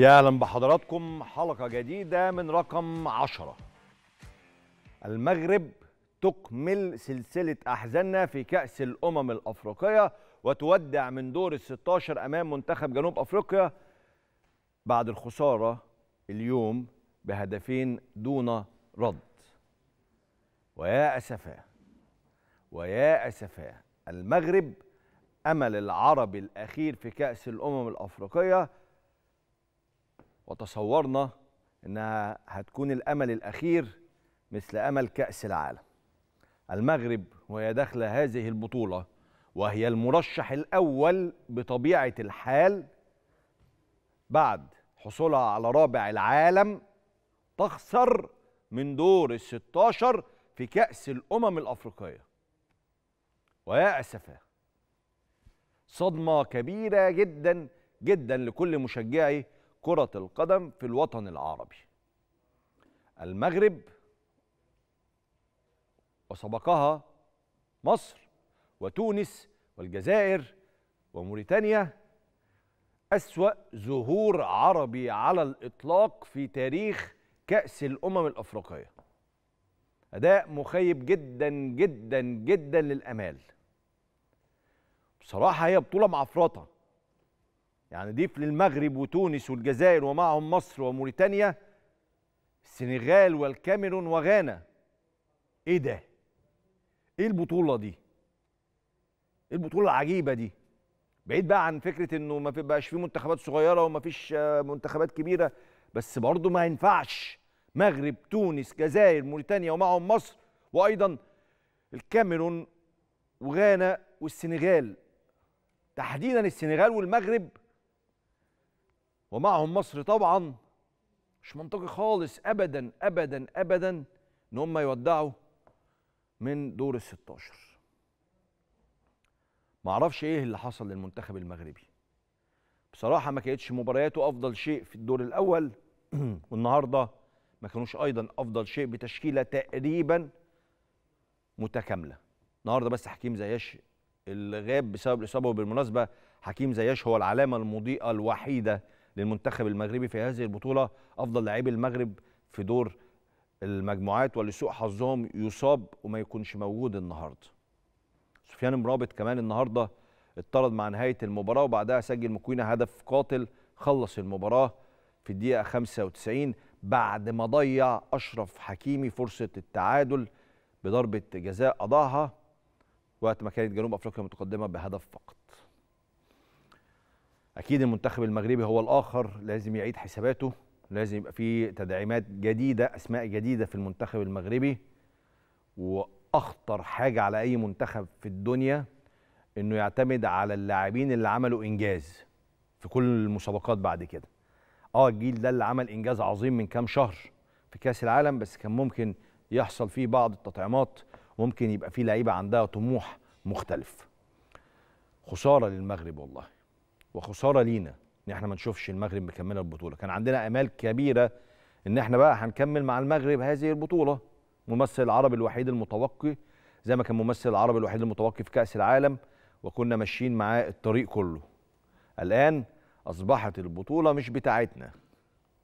يا اهلا بحضراتكم حلقه جديده من رقم 10 المغرب تكمل سلسله احزاننا في كاس الامم الافريقيه وتودع من دور ال 16 امام منتخب جنوب افريقيا بعد الخساره اليوم بهدفين دون رد ويا اسفاه ويا اسفاه المغرب امل العربي الاخير في كاس الامم الافريقيه وتصورنا انها هتكون الامل الاخير مثل امل كاس العالم المغرب وهي داخله هذه البطوله وهي المرشح الاول بطبيعه الحال بعد حصولها على رابع العالم تخسر من دور ال 16 في كاس الامم الافريقيه ويا اسفاه صدمه كبيره جدا جدا لكل مشجعي كرة القدم في الوطن العربي المغرب وسبقها مصر وتونس والجزائر وموريتانيا أسوأ ظهور عربي على الإطلاق في تاريخ كأس الأمم الأفريقية أداء مخيب جدا جدا جدا للأمال بصراحة هي بطولة معفرطة يعني ضيف للمغرب وتونس والجزائر ومعهم مصر وموريتانيا السنغال والكاميرون وغانا ايه ده ايه البطوله دي ايه البطوله العجيبه دي بعيد بقى عن فكره انه ما بقاش فيه منتخبات صغيره وما فيش آه، منتخبات كبيره بس برضه ما ينفعش مغرب تونس جزائر موريتانيا ومعهم مصر وايضا الكاميرون وغانا والسنغال تحديدا السنغال والمغرب ومعهم مصر طبعا مش منطقي خالص ابدا ابدا ابدا ان هم يودعوا من دور ال 16 معرفش ايه اللي حصل للمنتخب المغربي بصراحه ما كانتش مبارياته افضل شيء في الدور الاول والنهارده ما كانوش ايضا افضل شيء بتشكيله تقريبا متكامله النهارده بس حكيم زياش اللي غاب بسبب الاصابه وبالمناسبه حكيم زياش هو العلامه المضيئه الوحيده للمنتخب المغربي في هذه البطوله افضل لاعبي المغرب في دور المجموعات ولسوء حظهم يصاب وما يكونش موجود النهارده سفيان مرابط كمان النهارده اتطرد مع نهايه المباراه وبعدها سجل مكوينه هدف قاتل خلص المباراه في الدقيقه 95 بعد ما ضيع اشرف حكيمي فرصه التعادل بضربه جزاء اضاعها وقت ما كانت جنوب افريقيا متقدمه بهدف فقط اكيد المنتخب المغربي هو الاخر لازم يعيد حساباته لازم يبقى في تدعيمات جديده اسماء جديده في المنتخب المغربي واخطر حاجه على اي منتخب في الدنيا انه يعتمد على اللاعبين اللي عملوا انجاز في كل المسابقات بعد كده اه الجيل ده اللي عمل انجاز عظيم من كام شهر في كاس العالم بس كان ممكن يحصل فيه بعض التطعيمات ممكن يبقى فيه لعيبه عندها طموح مختلف خساره للمغرب والله وخساره لينا ان احنا ما نشوفش المغرب مكمله البطوله كان عندنا امال كبيره ان احنا بقى هنكمل مع المغرب هذه البطوله ممثل العربي الوحيد المتوقي زي ما كان ممثل العربي الوحيد المتوقي في كاس العالم وكنا ماشيين معاه الطريق كله الان اصبحت البطوله مش بتاعتنا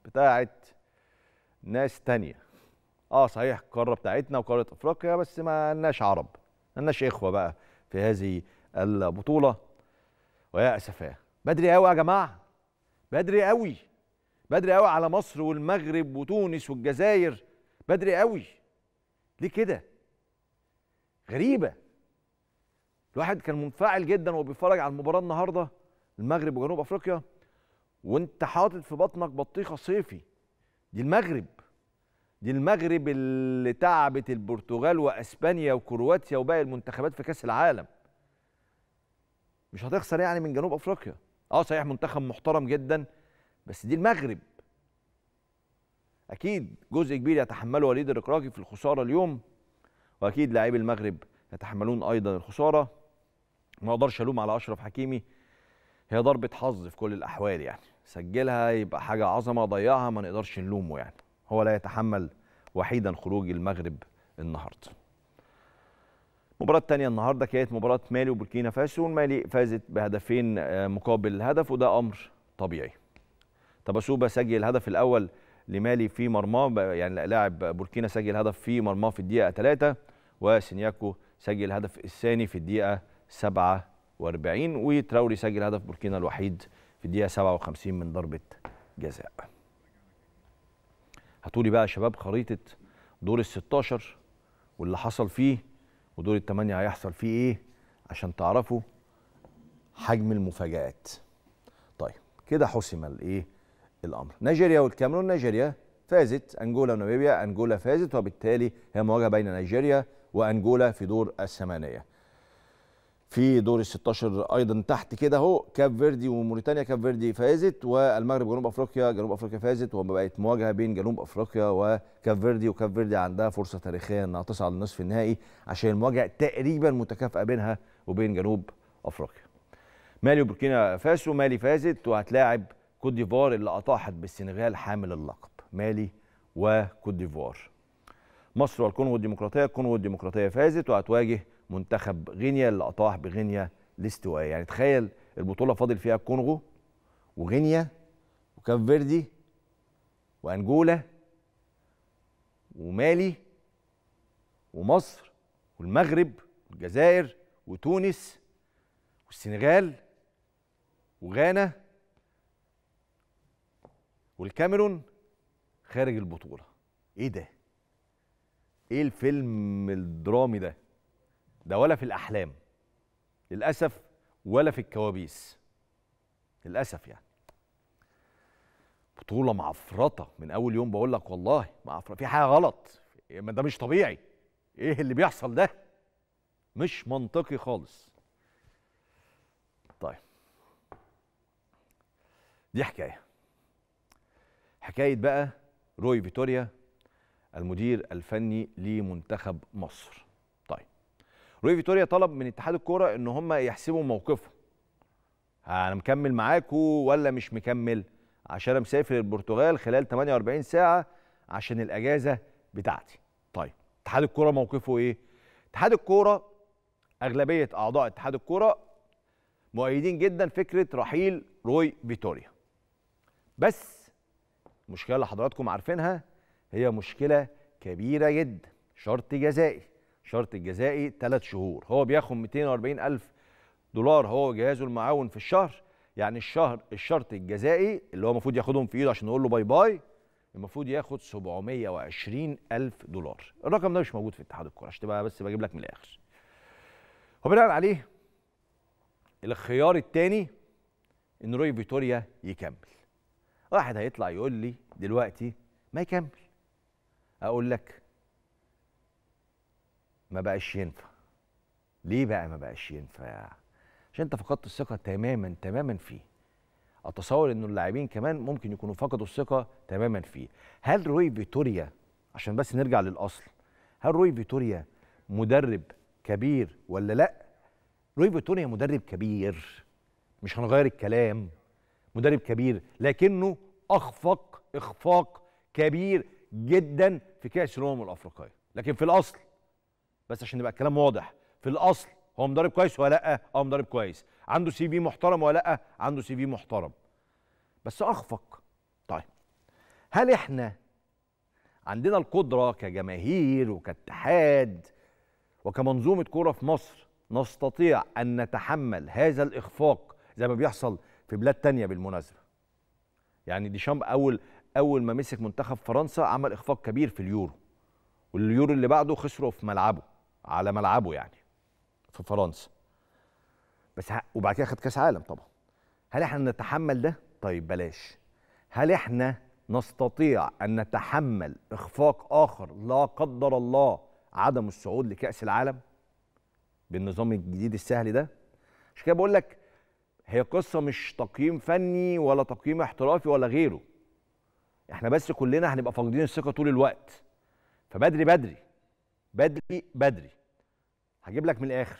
بتاعت ناس تانية اه صحيح القاره بتاعتنا وقاره افريقيا بس ما لناش عرب ما لناش اخوه بقى في هذه البطوله ويا اسفاه بدري قوي يا جماعه بدري قوي بدري قوي على مصر والمغرب وتونس والجزائر بدري قوي ليه كده غريبه الواحد كان منفعل جدا وهو بيتفرج على المباراه النهارده المغرب وجنوب افريقيا وانت حاطط في بطنك بطيخه صيفي دي المغرب دي المغرب اللي تعبت البرتغال واسبانيا وكرواتيا وباقي المنتخبات في كاس العالم مش هتخسر يعني من جنوب افريقيا اه صحيح منتخب محترم جدا بس دي المغرب اكيد جزء كبير يتحمله وليد الركراكي في الخساره اليوم واكيد لاعبي المغرب يتحملون ايضا الخساره ما اقدرش الوم على اشرف حكيمي هي ضربه حظ في كل الاحوال يعني سجلها يبقى حاجه عظمه ضيعها ما نقدرش نلومه يعني هو لا يتحمل وحيدا خروج المغرب النهارده المباراة الثانية النهاردة كانت مباراة مالي وبوركينا فاسو والمالي فازت بهدفين آه، مقابل هدف وده أمر طبيعي تباسوبا سجل الهدف الأول لمالي في مرماه يعني لاعب بوركينا سجل هدف في مرماه في الدقيقة 3 وسينياكو سجل الهدف الثاني في الدقيقة 47 وتراوري سجل هدف بوركينا الوحيد في الدقيقة 57 من ضربة جزاء لي بقى يا شباب خريطة دور ال 16 واللي حصل فيه ودور الثمانية هيحصل فيه ايه عشان تعرفوا حجم المفاجآت طيب كده حسم الايه الامر نيجيريا والكاميرون نيجيريا فازت انجولا وناميبيا انجولا فازت وبالتالي هي مواجهه بين نيجيريا وانجولا في دور الثمانيه في دور ال 16 ايضا تحت كده اهو كاب فيردي وموريتانيا كاب فيردي فازت والمغرب جنوب افريقيا جنوب افريقيا فازت وبقت مواجهه بين جنوب افريقيا وكاب فيردي وكاب فيردي عندها فرصه تاريخيه انها تصعد لنصف النهائي عشان المواجهه تقريبا متكافئه بينها وبين جنوب افريقيا. مالي وبوركينا فاسو مالي فازت وهتلاعب كوت ديفوار اللي اطاحت بالسنغال حامل اللقب مالي وكوت ديفوار. مصر والكونغو الديمقراطيه الكونغو الديمقراطيه فازت وهتواجه منتخب غينيا اللي اطاح بغينيا الاستوائيه يعني تخيل البطوله فاضل فيها الكونغو وغينيا وكاب فيردي وانجولا ومالي ومصر والمغرب والجزائر وتونس والسنغال وغانا والكاميرون خارج البطوله ايه ده ايه الفيلم الدرامي ده ده ولا في الأحلام للأسف ولا في الكوابيس للأسف يعني بطولة معفرطة من أول يوم بقول لك والله معفرطة في حاجة غلط ما ده مش طبيعي إيه اللي بيحصل ده مش منطقي خالص طيب دي حكاية حكاية بقى روي فيتوريا المدير الفني لمنتخب مصر روي فيتوريا طلب من اتحاد الكوره ان هم يحسبوا موقفه انا مكمل معاكم ولا مش مكمل عشان انا مسافر البرتغال خلال 48 ساعه عشان الاجازه بتاعتي طيب اتحاد الكوره موقفه ايه اتحاد الكوره اغلبيه اعضاء اتحاد الكوره مؤيدين جدا فكره رحيل روي فيتوريا بس المشكله اللي حضراتكم عارفينها هي مشكله كبيره جدا شرط جزائي شرط الجزائي ثلاث شهور هو بياخد 240 ألف دولار هو جهازه المعاون في الشهر يعني الشهر الشرط الجزائي اللي هو المفروض ياخدهم في ايده عشان نقول له باي باي المفروض ياخد 720 ألف دولار الرقم ده مش موجود في اتحاد الكوره عشان تبقى بس بجيب لك من الآخر وبناء عليه الخيار الثاني ان روي فيتوريا يكمل واحد هيطلع يقول لي دلوقتي ما يكمل اقول لك ما بقاش ينفع ليه بقى ما بقاش ينفع عشان انت فقدت الثقه تماما تماما فيه اتصور انه اللاعبين كمان ممكن يكونوا فقدوا الثقه تماما فيه هل روي فيتوريا عشان بس نرجع للاصل هل روي فيتوريا مدرب كبير ولا لا روي فيتوريا مدرب كبير مش هنغير الكلام مدرب كبير لكنه اخفق اخفاق كبير جدا في كاس الامم الافريقيه لكن في الاصل بس عشان يبقى الكلام واضح في الاصل هو مدرب كويس ولا لا اه مدرب كويس عنده سي في محترم ولا لا عنده سي في محترم بس اخفق طيب هل احنا عندنا القدره كجماهير وكاتحاد وكمنظومه كوره في مصر نستطيع ان نتحمل هذا الاخفاق زي ما بيحصل في بلاد تانية بالمناسبه يعني ديشامب اول اول ما مسك منتخب فرنسا عمل اخفاق كبير في اليورو واليورو اللي بعده خسره في ملعبه على ملعبه يعني في فرنسا بس وبعد كده خد كاس عالم طبعا هل احنا نتحمل ده طيب بلاش هل احنا نستطيع ان نتحمل اخفاق اخر لا قدر الله عدم الصعود لكاس العالم بالنظام الجديد السهل ده عشان كده بقول لك هي قصه مش تقييم فني ولا تقييم احترافي ولا غيره احنا بس كلنا هنبقى فاقدين الثقه طول الوقت فبدري بدري بدري بدري هجيب لك من الاخر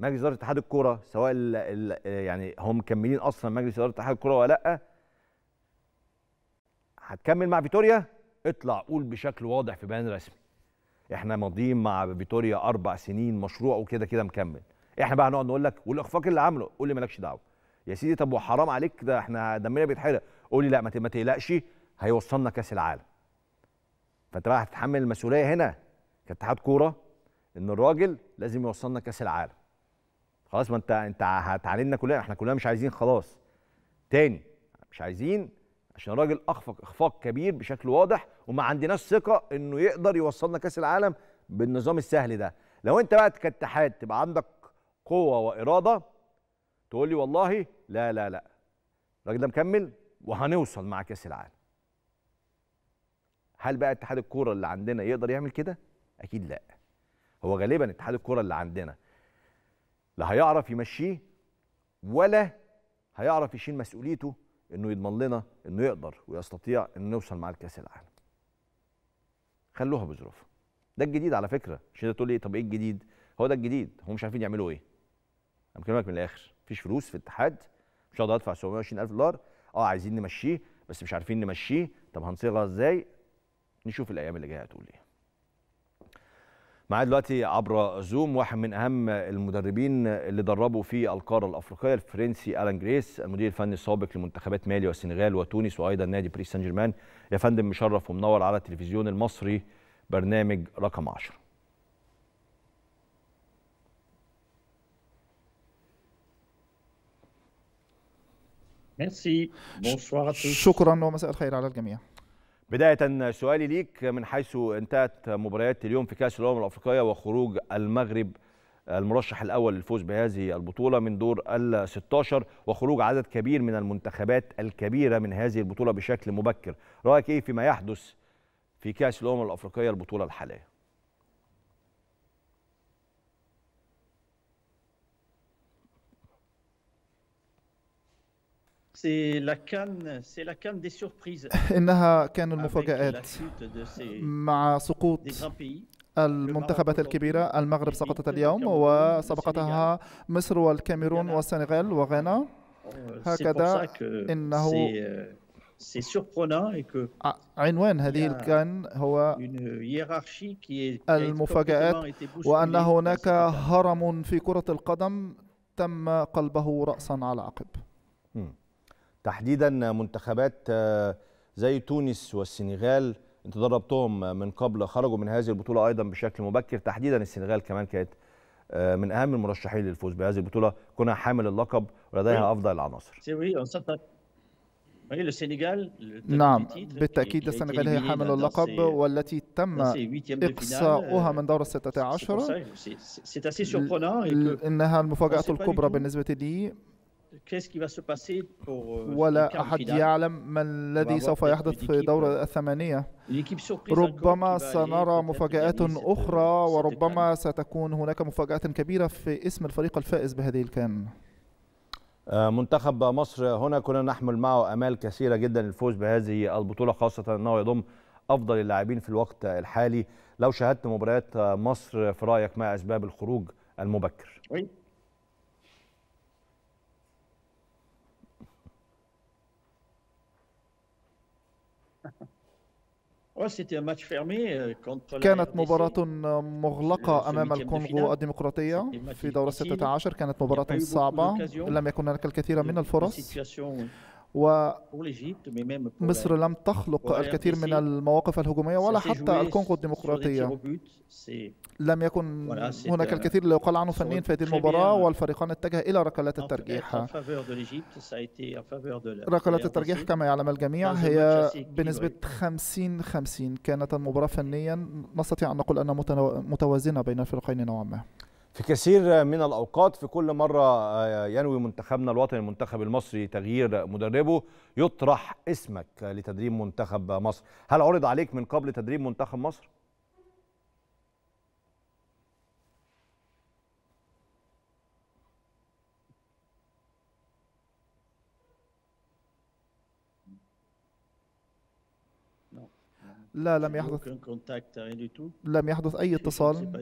مجلس اداره اتحاد الكوره سواء الـ الـ يعني هم مكملين اصلا مجلس اداره اتحاد الكوره ولا لا هتكمل مع فيتوريا اطلع قول بشكل واضح في بيان رسمي احنا ماضيين مع فيتوريا اربع سنين مشروع وكده كده مكمل احنا بقى هنقعد نقول لك والاخفاق اللي عامله قول لي مالكش دعوه يا سيدي طب وحرام عليك ده احنا دمنا بيتحرق قول لي لا ما تقلقش هيوصلنا كاس العالم فانت بقى هتتحمل المسؤوليه هنا كاتحاد كوره ان الراجل لازم يوصلنا كاس العالم خلاص ما انت انت هتعاندنا كلنا احنا كلنا مش عايزين خلاص تاني مش عايزين عشان الراجل اخفق اخفاق كبير بشكل واضح وما عندناش ثقه انه يقدر يوصلنا كاس العالم بالنظام السهل ده لو انت بقى كاتحاد تبقى عندك قوه واراده تقول لي والله لا لا لا الراجل ده مكمل وهنوصل مع كاس العالم هل بقى اتحاد الكوره اللي عندنا يقدر يعمل كده اكيد لا هو غالبا اتحاد الكره اللي عندنا لا هيعرف يمشيه ولا هيعرف يشيل مسؤوليته انه يضمن لنا انه يقدر ويستطيع انه نوصل معاه لكاس العالم خلوها بظروفها ده الجديد على فكره مش انت تقول لي إيه؟ طب ايه الجديد هو ده الجديد هم مش عارفين يعملوا ايه انا بكلمك من الاخر مفيش فلوس في الاتحاد مش هقدر ادفع 720000 دولار اه عايزين نمشيه بس مش عارفين نمشيه طب هنصيغها ازاي نشوف الايام اللي جايه هتقول ايه معايا دلوقتي عبر زوم واحد من اهم المدربين اللي دربوا في القاره الافريقيه الفرنسي الان جريس المدير الفني السابق لمنتخبات مالي والسنغال وتونس وايضا نادي باريس سان جيرمان يا فندم مشرف ومنور على التلفزيون المصري برنامج رقم 10 ميرسي بونسوار شكرا ومساء الخير على الجميع بداية سؤالي ليك من حيث انتهت مباريات اليوم في كأس الأمم الأفريقية وخروج المغرب المرشح الأول للفوز بهذه البطولة من دور ال 16 وخروج عدد كبير من المنتخبات الكبيرة من هذه البطولة بشكل مبكر، رأيك إيه فيما يحدث في كأس الأمم الأفريقية البطولة الحالية؟ إنها كان المفاجآت مع سقوط المنتخبات الكبيرة المغرب سقطت اليوم وسبقتها مصر والكاميرون والسنغال وغانا euh, هكذا إنه euh, عنوان هذه الكان هو المفاجآت وأن هناك هرم في كرة القدم تم قلبه رأسا على عقب تحديدا منتخبات آه، زي تونس والسنغال انت دربتهم من قبل خرجوا من هذه البطوله ايضا بشكل مبكر تحديدا السنغال كمان كانت آه، من اهم المرشحين للفوز بهذه البطوله كونها حامل اللقب ولديها افضل العناصر نعم بالتأكيد السنغال هي حامل اللقب والتي تم إقصاؤها من دور الستة عشر إنها المفاجأة الكبرى بالنسبة لي Euh, ولا أحد يعلم ما الذي سوف يحدث في دور euh, الثمانية ربما سنرى مفاجآت euh, أخرى وربما ستكون هناك مفاجآت كبيرة في اسم الفريق الفائز بهذه الكان آه، منتخب مصر هنا كنا نحمل معه امال كثيره جدا للفوز بهذه البطوله خاصه انه يضم افضل اللاعبين في الوقت الحالي لو شاهدت مباريات آه، مصر في رايك ما اسباب الخروج المبكر Oh, euh, كانت مباراة مغلقة أمام الكونغو الديمقراطية في دورة 16 كانت مباراة صعبة لم يكن هناك الكثير من الفرص و مصر لم تخلق الكثير من المواقف الهجومية ولا حتى الكونغو الديمقراطية لم يكن هناك الكثير لا يقال عنه فنيا في هذه المباراة والفريقان اتجه إلى ركلات الترجيح ركلات الترجيح كما يعلم الجميع هي بنسبة 50 50 كانت المباراة فنيا نستطيع أن نقول أنها متوازنة بين الفريقين نوعا ما في كثير من الأوقات في كل مرة آه، ينوي منتخبنا الوطني المنتخب المصري تغيير مدربه يطرح اسمك لتدريب منتخب مصر هل عرض عليك من قبل تدريب منتخب مصر؟ لا لم يعني يحدث لم يحدث أي اتصال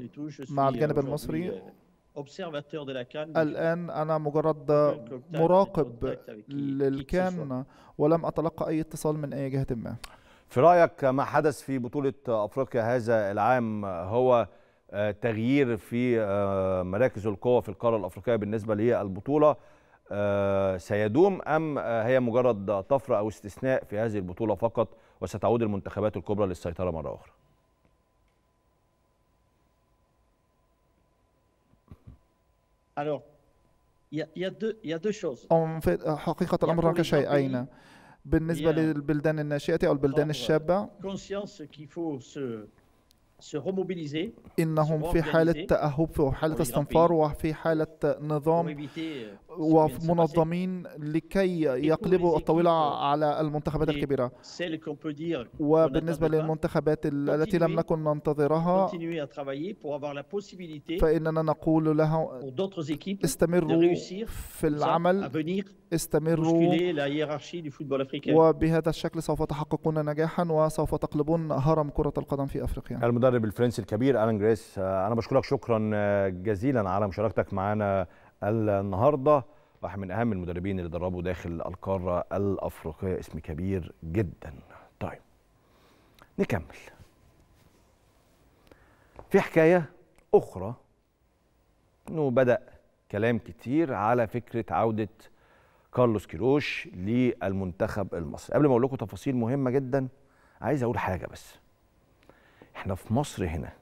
مع euh, الجانب المصري euh, الآن أنا مجرد مراقب للكان ولم أتلقى أي اتصال من أي جهة ما في رأيك ما حدث في بطولة أفريقيا هذا العام هو آه، تغيير في آه، مراكز القوة في القارة الأفريقية بالنسبة للبطولة آه، سيدوم أم هي مجرد طفرة أو استثناء في هذه البطولة فقط وستعود المنتخبات الكبرى للسيطرة مرة أخرى في حقيقة الأمر هناك شيئين بالنسبة للبلدان الناشئة أو البلدان الشابة إنهم في حالة تأهب وحالة استنفار وفي حالة نظام euh, ومنظمين لكي يقلبوا الطاولة euh, على المنتخبات الكبيرة وبالنسبة للمنتخبات التي لم نكن ننتظرها فإننا نقول لها استمروا في العمل استمروا وبهذا الشكل سوف تحققون نجاحا وسوف تقلبون هرم كرة القدم في أفريقيا المدرب الفرنسي الكبير الان جريس آه، انا بشكرك شكرا آه، جزيلا على مشاركتك معنا النهارده واحد من اهم المدربين اللي دربوا داخل القاره الافريقيه اسم كبير جدا طيب نكمل في حكايه اخرى انه بدا كلام كتير على فكره عوده كارلوس كيروش للمنتخب المصري قبل ما اقول لكم تفاصيل مهمه جدا عايز اقول حاجه بس احنا في مصر هنا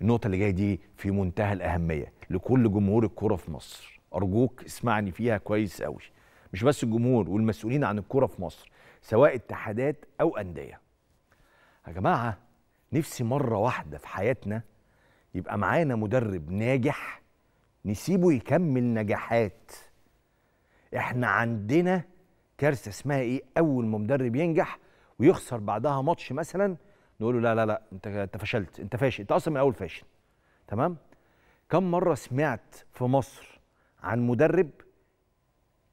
النقطه اللي جايه دي في منتهى الاهميه لكل جمهور الكره في مصر ارجوك اسمعني فيها كويس قوي مش بس الجمهور والمسؤولين عن الكره في مصر سواء اتحادات او انديه يا جماعه نفسي مره واحده في حياتنا يبقى معانا مدرب ناجح نسيبه يكمل نجاحات احنا عندنا كارثه اسمها ايه اول ما مدرب ينجح ويخسر بعدها ماتش مثلا نقول له لا لا لا انت انت فشلت انت فاشل انت اصلا من الاول فاشل تمام كم مره سمعت في مصر عن مدرب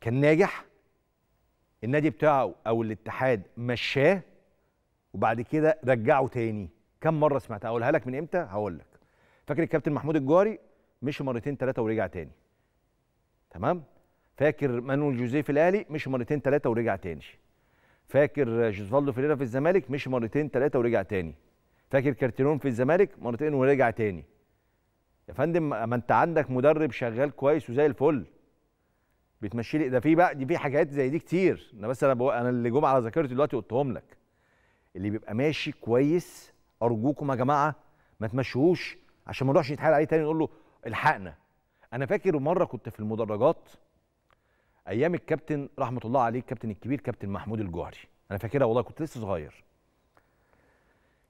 كان ناجح النادي بتاعه او الاتحاد مشاه وبعد كده رجعه تاني كم مره سمعتها اقولها لك من امتى هقول لك فاكر الكابتن محمود الجواري مشي مرتين ثلاثه ورجع تاني تمام فاكر مانويل جوزيف الاهلي مشي مرتين ثلاثه ورجع تاني فاكر جوزفالدو فيريرا في الزمالك مشي مرتين ثلاثه ورجع تاني فاكر كارتيرون في الزمالك مرتين ورجع تاني يا فندم ما انت عندك مدرب شغال كويس وزي الفل بتمشي لي ده في بقى دي في حاجات زي دي كتير انا بس انا انا اللي جم على ذاكرتي دلوقتي قلتهم لك اللي بيبقى ماشي كويس ارجوكم يا جماعه ما تمشوهوش عشان ما نروحش نتحايل عليه تاني نقول له الحقنا انا فاكر مره كنت في المدرجات ايام الكابتن رحمه الله عليه الكابتن الكبير كابتن محمود الجوهري انا فاكرها والله كنت لسه صغير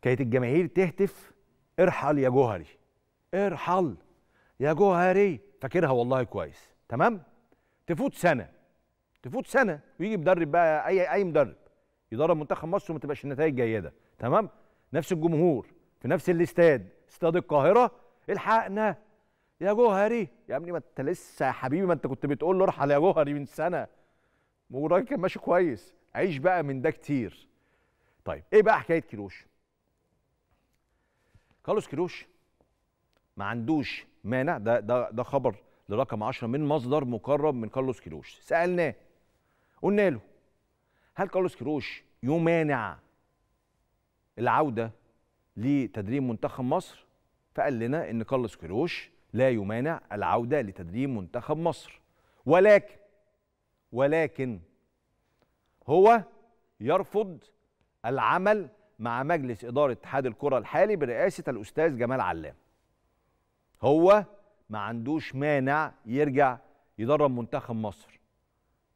كانت الجماهير تهتف ارحل يا جوهري ارحل يا جوهري فاكرها والله كويس تمام تفوت سنه تفوت سنه ويجي مدرب بقى اي اي مدرب يدرب منتخب مصر وما تبقاش النتائج جيده تمام نفس الجمهور في نفس الاستاد استاد القاهره الحقنا يا جوهري يا ابني ما انت لسه يا حبيبي ما انت كنت بتقول له ارحل يا جوهري من سنه والراجل كان ماشي كويس عيش بقى من ده كتير طيب ايه بقى حكايه كيروش كارلوس كيروش ما عندوش مانع ده ده ده خبر لرقم 10 من مصدر مقرب من كارلوس كيروش سالناه قلنا له هل كارلوس كيروش يمانع العوده لتدريب منتخب مصر فقال لنا ان كارلوس كيروش لا يمانع العودة لتدريب منتخب مصر ولكن ولكن هو يرفض العمل مع مجلس إدارة اتحاد الكرة الحالي برئاسة الأستاذ جمال علام هو ما عندوش مانع يرجع يدرب منتخب مصر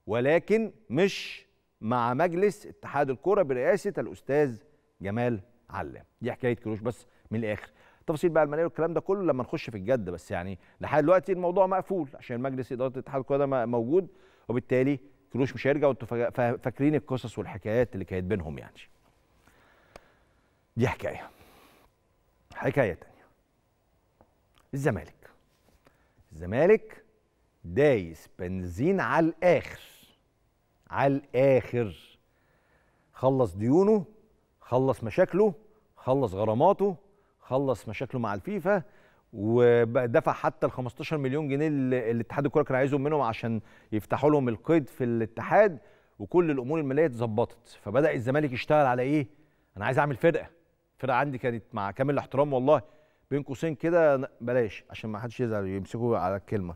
ولكن مش مع مجلس اتحاد الكرة برئاسة الأستاذ جمال علام دي حكاية كروش بس من الآخر تفاصيل بقى الماليه والكلام ده كله لما نخش في الجد بس يعني لحد دلوقتي الموضوع مقفول عشان مجلس اداره الاتحاد الكوره ده موجود وبالتالي كلوش مش هيرجع وانتوا فاكرين القصص والحكايات اللي كانت بينهم يعني دي حكايه حكايه تانية الزمالك الزمالك دايس بنزين على الاخر على الاخر خلص ديونه خلص مشاكله خلص غراماته خلص مشاكله مع الفيفا ودفع حتى ال 15 مليون جنيه اللي اتحاد الكره كان عايزهم منهم عشان يفتحوا لهم القيد في الاتحاد وكل الامور الماليه اتظبطت فبدا الزمالك يشتغل على ايه؟ انا عايز اعمل فرقه الفرقه عندي كانت مع كامل الاحترام والله بين قوسين كده بلاش عشان ما حدش يزعل يمسكوا على الكلمه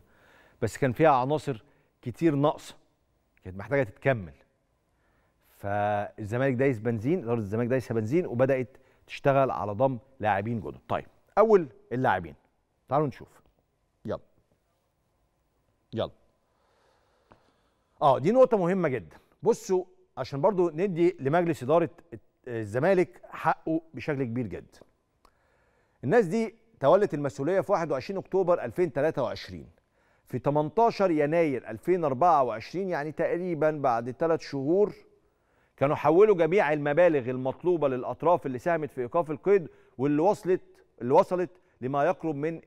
بس كان فيها عناصر كتير ناقصه كانت محتاجه تتكمل فالزمالك دايس بنزين اداره الزمالك دايسه بنزين وبدات تشتغل على ضم لاعبين جدد طيب اول اللاعبين تعالوا نشوف يلا يلا اه دي نقطه مهمه جدا بصوا عشان برضو ندي لمجلس اداره الزمالك حقه بشكل كبير جدا الناس دي تولت المسؤوليه في 21 اكتوبر 2023 في 18 يناير 2024 يعني تقريبا بعد ثلاث شهور كانوا حولوا جميع المبالغ المطلوبة للأطراف اللي ساهمت في إيقاف القيد واللي وصلت اللي وصلت لما يقرب من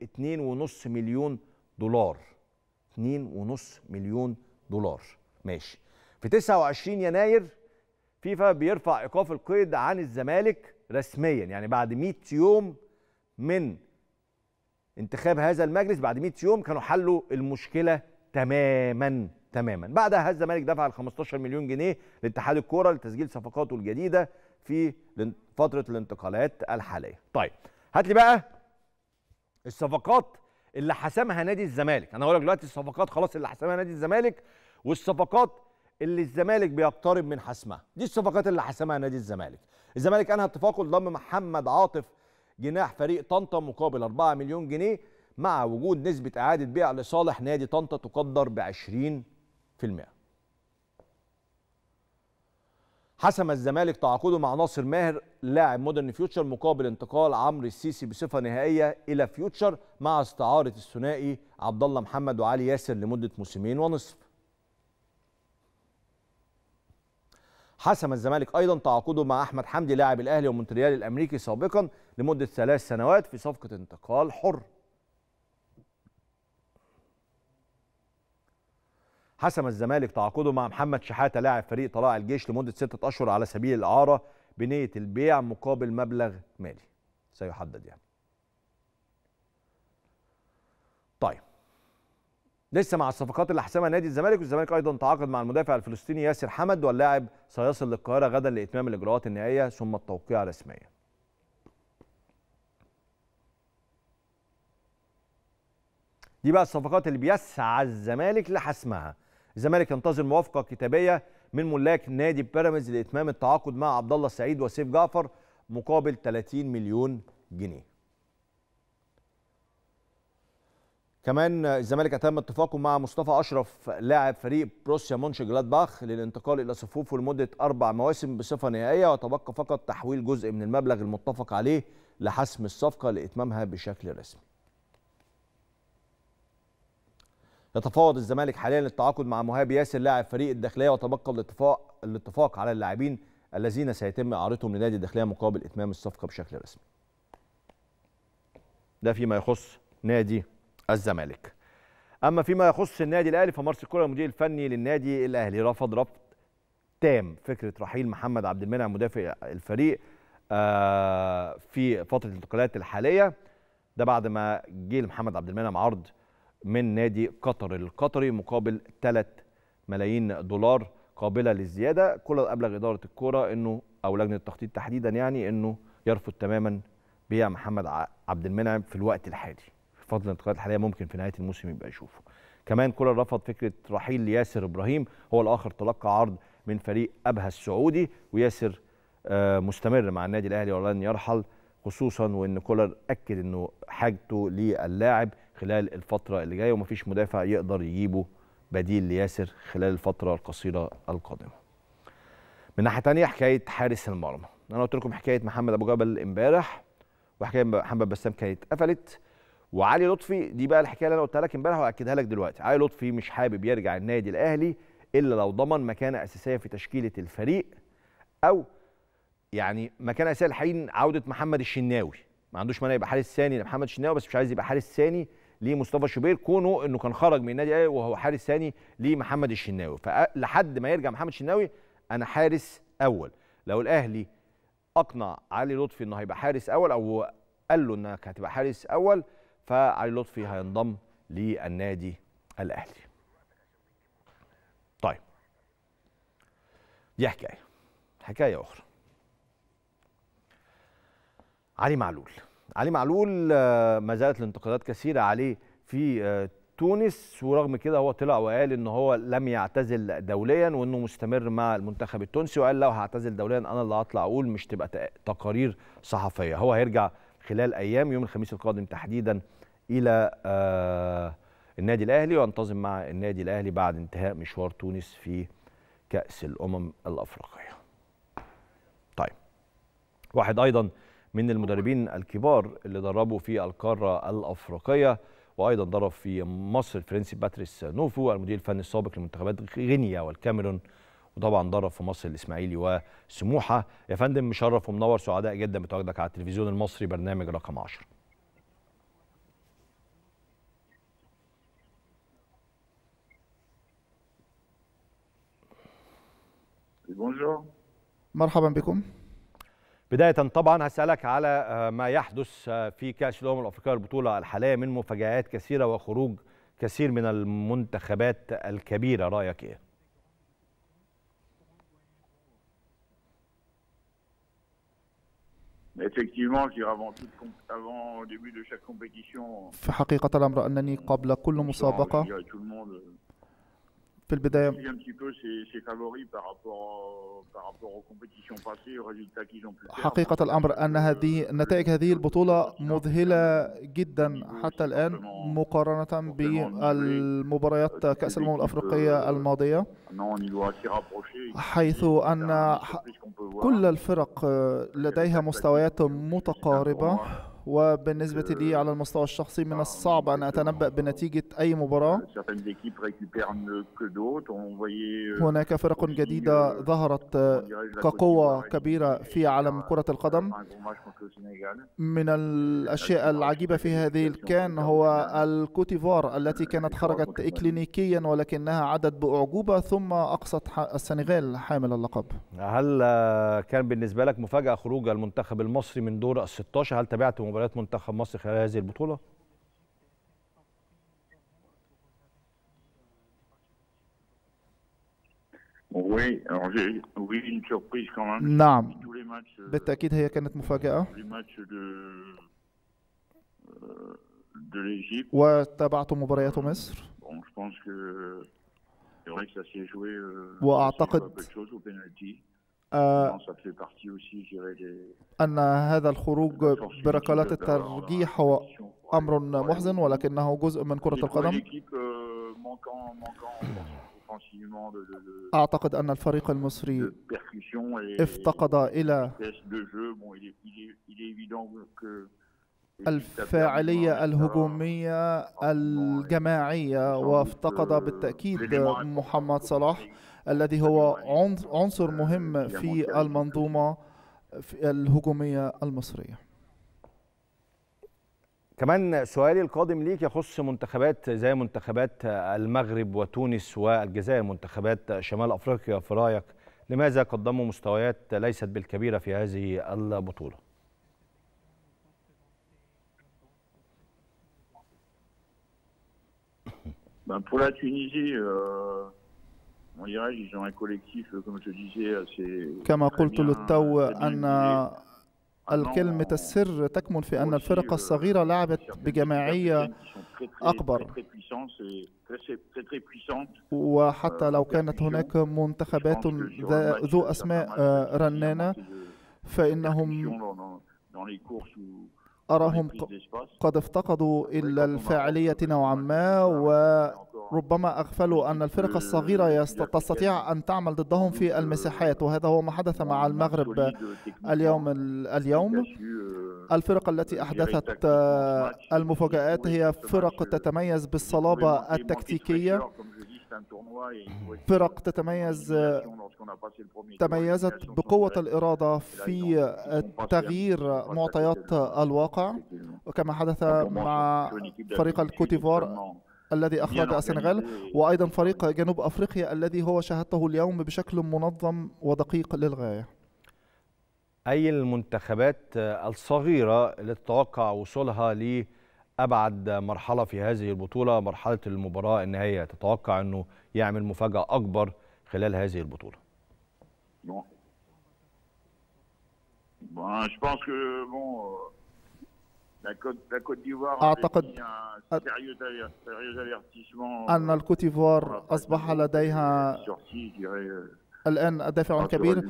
2.5 مليون دولار 2.5 مليون دولار ماشي في 29 يناير فيفا بيرفع ايقاف القيد عن الزمالك رسميا يعني بعد 100 يوم من انتخاب هذا المجلس بعد 100 يوم كانوا حلوا المشكله تماما تماما بعدها الزمالك دفع ال 15 مليون جنيه لاتحاد الكوره لتسجيل صفقاته الجديده في فتره الانتقالات الحاليه طيب هات لي بقى الصفقات اللي حسمها نادي الزمالك انا هقول لك دلوقتي الصفقات خلاص اللي حسمها نادي الزمالك والصفقات اللي الزمالك بيقترب من حسمها دي الصفقات اللي حسمها نادي الزمالك الزمالك انهى اتفاقه لضم محمد عاطف جناح فريق طنطا مقابل 4 مليون جنيه مع وجود نسبة إعادة بيع لصالح نادي طنطا تقدر ب 20 حسم الزمالك تعاقده مع ناصر ماهر لاعب مودرن فيوتشر مقابل انتقال عمرو السيسي بصفه نهائيه الى فيوتشر مع استعاره الثنائي عبد الله محمد وعلي ياسر لمده موسمين ونصف. حسم الزمالك ايضا تعاقده مع احمد حمدي لاعب الاهلي ومونتريال الامريكي سابقا لمده ثلاث سنوات في صفقه انتقال حر. حسم الزمالك تعاقده مع محمد شحاته لاعب فريق طلائع الجيش لمده ستة اشهر على سبيل الاعاره بنيه البيع مقابل مبلغ مالي سيحدد يعني. طيب لسه مع الصفقات اللي حسمها نادي الزمالك والزمالك ايضا تعاقد مع المدافع الفلسطيني ياسر حمد واللاعب سيصل للقاهره غدا لاتمام الاجراءات النهائيه ثم التوقيع رسميا. دي بقى الصفقات اللي بيسعى الزمالك لحسمها الزمالك ينتظر موافقه كتابيه من ملاك نادي بيراميدز لاتمام التعاقد مع عبد الله السعيد وسيف جعفر مقابل 30 مليون جنيه. كمان الزمالك اتم اتفاقه مع مصطفى اشرف لاعب فريق بروسيا مونش جلادباخ للانتقال الى صفوفه لمده اربع مواسم بصفه نهائيه وتبقى فقط تحويل جزء من المبلغ المتفق عليه لحسم الصفقه لاتمامها بشكل رسمي. يتفاوض الزمالك حاليا للتعاقد مع مهاب ياسر لاعب فريق الداخليه وتبقى الاتفاق الاتفاق على اللاعبين الذين سيتم اعارتهم لنادي الداخليه مقابل اتمام الصفقه بشكل رسمي. ده فيما يخص نادي الزمالك. اما فيما يخص النادي الاهلي فمارس الكره المدير الفني للنادي الاهلي رفض رفض تام فكره رحيل محمد عبد المنعم مدافع الفريق آه، في فتره الانتقالات الحاليه ده بعد ما جه محمد عبد المنعم عرض من نادي قطر القطري مقابل 3 ملايين دولار قابلة للزيادة كل أبلغ إدارة الكرة أنه أو لجنة التخطيط تحديدا يعني أنه يرفض تماما بيع محمد عبد المنعم في الوقت الحالي بفضل الانتقالات الحالية ممكن في نهاية الموسم يبقى يشوفه كمان كولر رفض فكرة رحيل ياسر إبراهيم هو الآخر تلقى عرض من فريق أبها السعودي وياسر آه، مستمر مع النادي الأهلي ولن يرحل خصوصا وأن كولر أكد أنه حاجته للاعب خلال الفتره اللي جايه ومفيش مدافع يقدر يجيبه بديل لياسر خلال الفتره القصيره القادمه. من ناحيه تانية حكايه حارس المرمى انا قلت لكم حكايه محمد ابو جبل امبارح وحكايه محمد بسام كانت اتقفلت وعلي لطفي دي بقى الحكايه اللي انا قلتها لك امبارح واكدها لك دلوقتي علي لطفي مش حابب يرجع النادي الاهلي الا لو ضمن مكانه اساسيه في تشكيله الفريق او يعني مكانه اساسيه لحين عوده محمد الشناوي ما عندوش مانع يبقى حارس ثاني لمحمد الشناوي بس مش عايز يبقى حارس ثاني لمصطفى شوبير كونه انه كان خرج من النادي الاهلي وهو حارس ثاني لمحمد الشناوي فلحد ما يرجع محمد الشناوي انا حارس اول لو الاهلي اقنع علي لطفي انه هيبقى حارس اول او قال له انك هتبقى حارس اول فعلي لطفي هينضم للنادي الاهلي طيب دي حكايه حكايه اخرى علي معلول علي معلول آه، ما زالت الانتقادات كثيره عليه في آه، تونس ورغم كده هو طلع وقال ان هو لم يعتزل دوليا وانه مستمر مع المنتخب التونسي وقال لو هعتزل دوليا انا اللي هطلع اقول مش تبقى تقارير صحفيه هو هيرجع خلال ايام يوم الخميس القادم تحديدا الى آه، النادي الاهلي وينتظم مع النادي الاهلي بعد انتهاء مشوار تونس في كاس الامم الافريقيه طيب واحد ايضا من المدربين الكبار اللي دربوا في القاره الافريقيه وايضا درب في مصر الفرنسي باتريس نوفو المدير الفني السابق لمنتخبات غينيا والكاميرون وطبعا درب في مصر الاسماعيلي وسموحه يا فندم مشرف ومنور سعداء جدا بتواجدك على التلفزيون المصري برنامج رقم 10 مرحبا بكم بداية طبعا هسألك على آه، ما يحدث آه، في كأس الأمم الأفريقية البطولة الحالية من مفاجآت كثيرة وخروج كثير من المنتخبات الكبيرة رأيك إيه؟ في حقيقة الأمر أنني قبل كل مسابقة في البدايه حقيقه الامر ان هذه euh, نتائج هذه البطوله مذهله جدا حتى الان مقارنه بالمباريات كاس الامم الافريقيه euh, الماضيه حيث ان كل الفرق لديها مستويات متقاربه وبالنسبة لي آه، على المستوى الشخصي من آه، الصعب أن أتنبأ بنتيجة أي مباراة euh, هناك فرق جديدة euh, ظهرت آه، كقوة كبيرة في عالم كرة القدم من الأشياء العجيبة في هذه الكان هو الكوتيفوار euh, التي كانت خرجت إكلينيكيا ولكنها عدت بأعجوبة ثم أقصت السنغال حامل اللقب هل كان بالنسبة لك مفاجأة خروج المنتخب المصري من دور ال 16 هل تابعت مباريات منتخب مصر خلال هذه البطوله؟ نعم بالتأكيد هي كانت مفاجأة euh, وتابعت مباريات مصر euh, وأعتقد Euh, أن هذا الخروج بركلات الترجيح euh, هو أمر محزن ولكنه جزء من كرة القدم euh, أعتقد أن الفريق المصري افتقد إلى الفاعلية الهجومية الجماعية وافتقد بالتأكيد محمد صلاح الذي هو عنصر مهم في المنظومة في الهجومية المصرية كمان سؤالي القادم ليك يخص منتخبات زي منتخبات المغرب وتونس والجزائر منتخبات شمال افريقيا في رايك لماذا قدموا مستويات ليست بالكبيره في هذه البطوله؟ pour la Tunisie, euh, Euh, euh, كما قلت للتو euh, أن ah الكلمة السر تكمن في أن الفرقة الصغيرة لعبت بجماعية أكبر وحتى لو كانت هناك منتخبات ذو أسماء آه، رنانة فإنهم أراهم قد افتقدوا إلى الفاعلية نوعا ما وربما أغفلوا أن الفرق الصغيرة تستطيع أن تعمل ضدهم في المساحات وهذا هو ما حدث مع المغرب اليوم اليوم الفرق uh, التي أحدثت المفاجآت هي فرق uh, تتميز بالصلابة التكتيكية فرق تتميز تميزت بقوة الإرادة في تغيير معطيات الواقع وكما حدث مع فريق الكوتيفور الذي أخرج السنغال وأيضا فريق جنوب أفريقيا الذي هو شاهدته اليوم بشكل منظم ودقيق للغاية أي المنتخبات الصغيرة اللي تتوقع وصولها ل ابعد مرحله في هذه البطوله مرحله المباراه النهائيه تتوقع انه يعمل مفاجاه اكبر خلال هذه البطوله أعتقد أن euh, الكوتيفوار أصبح لديها الآن دافع كبير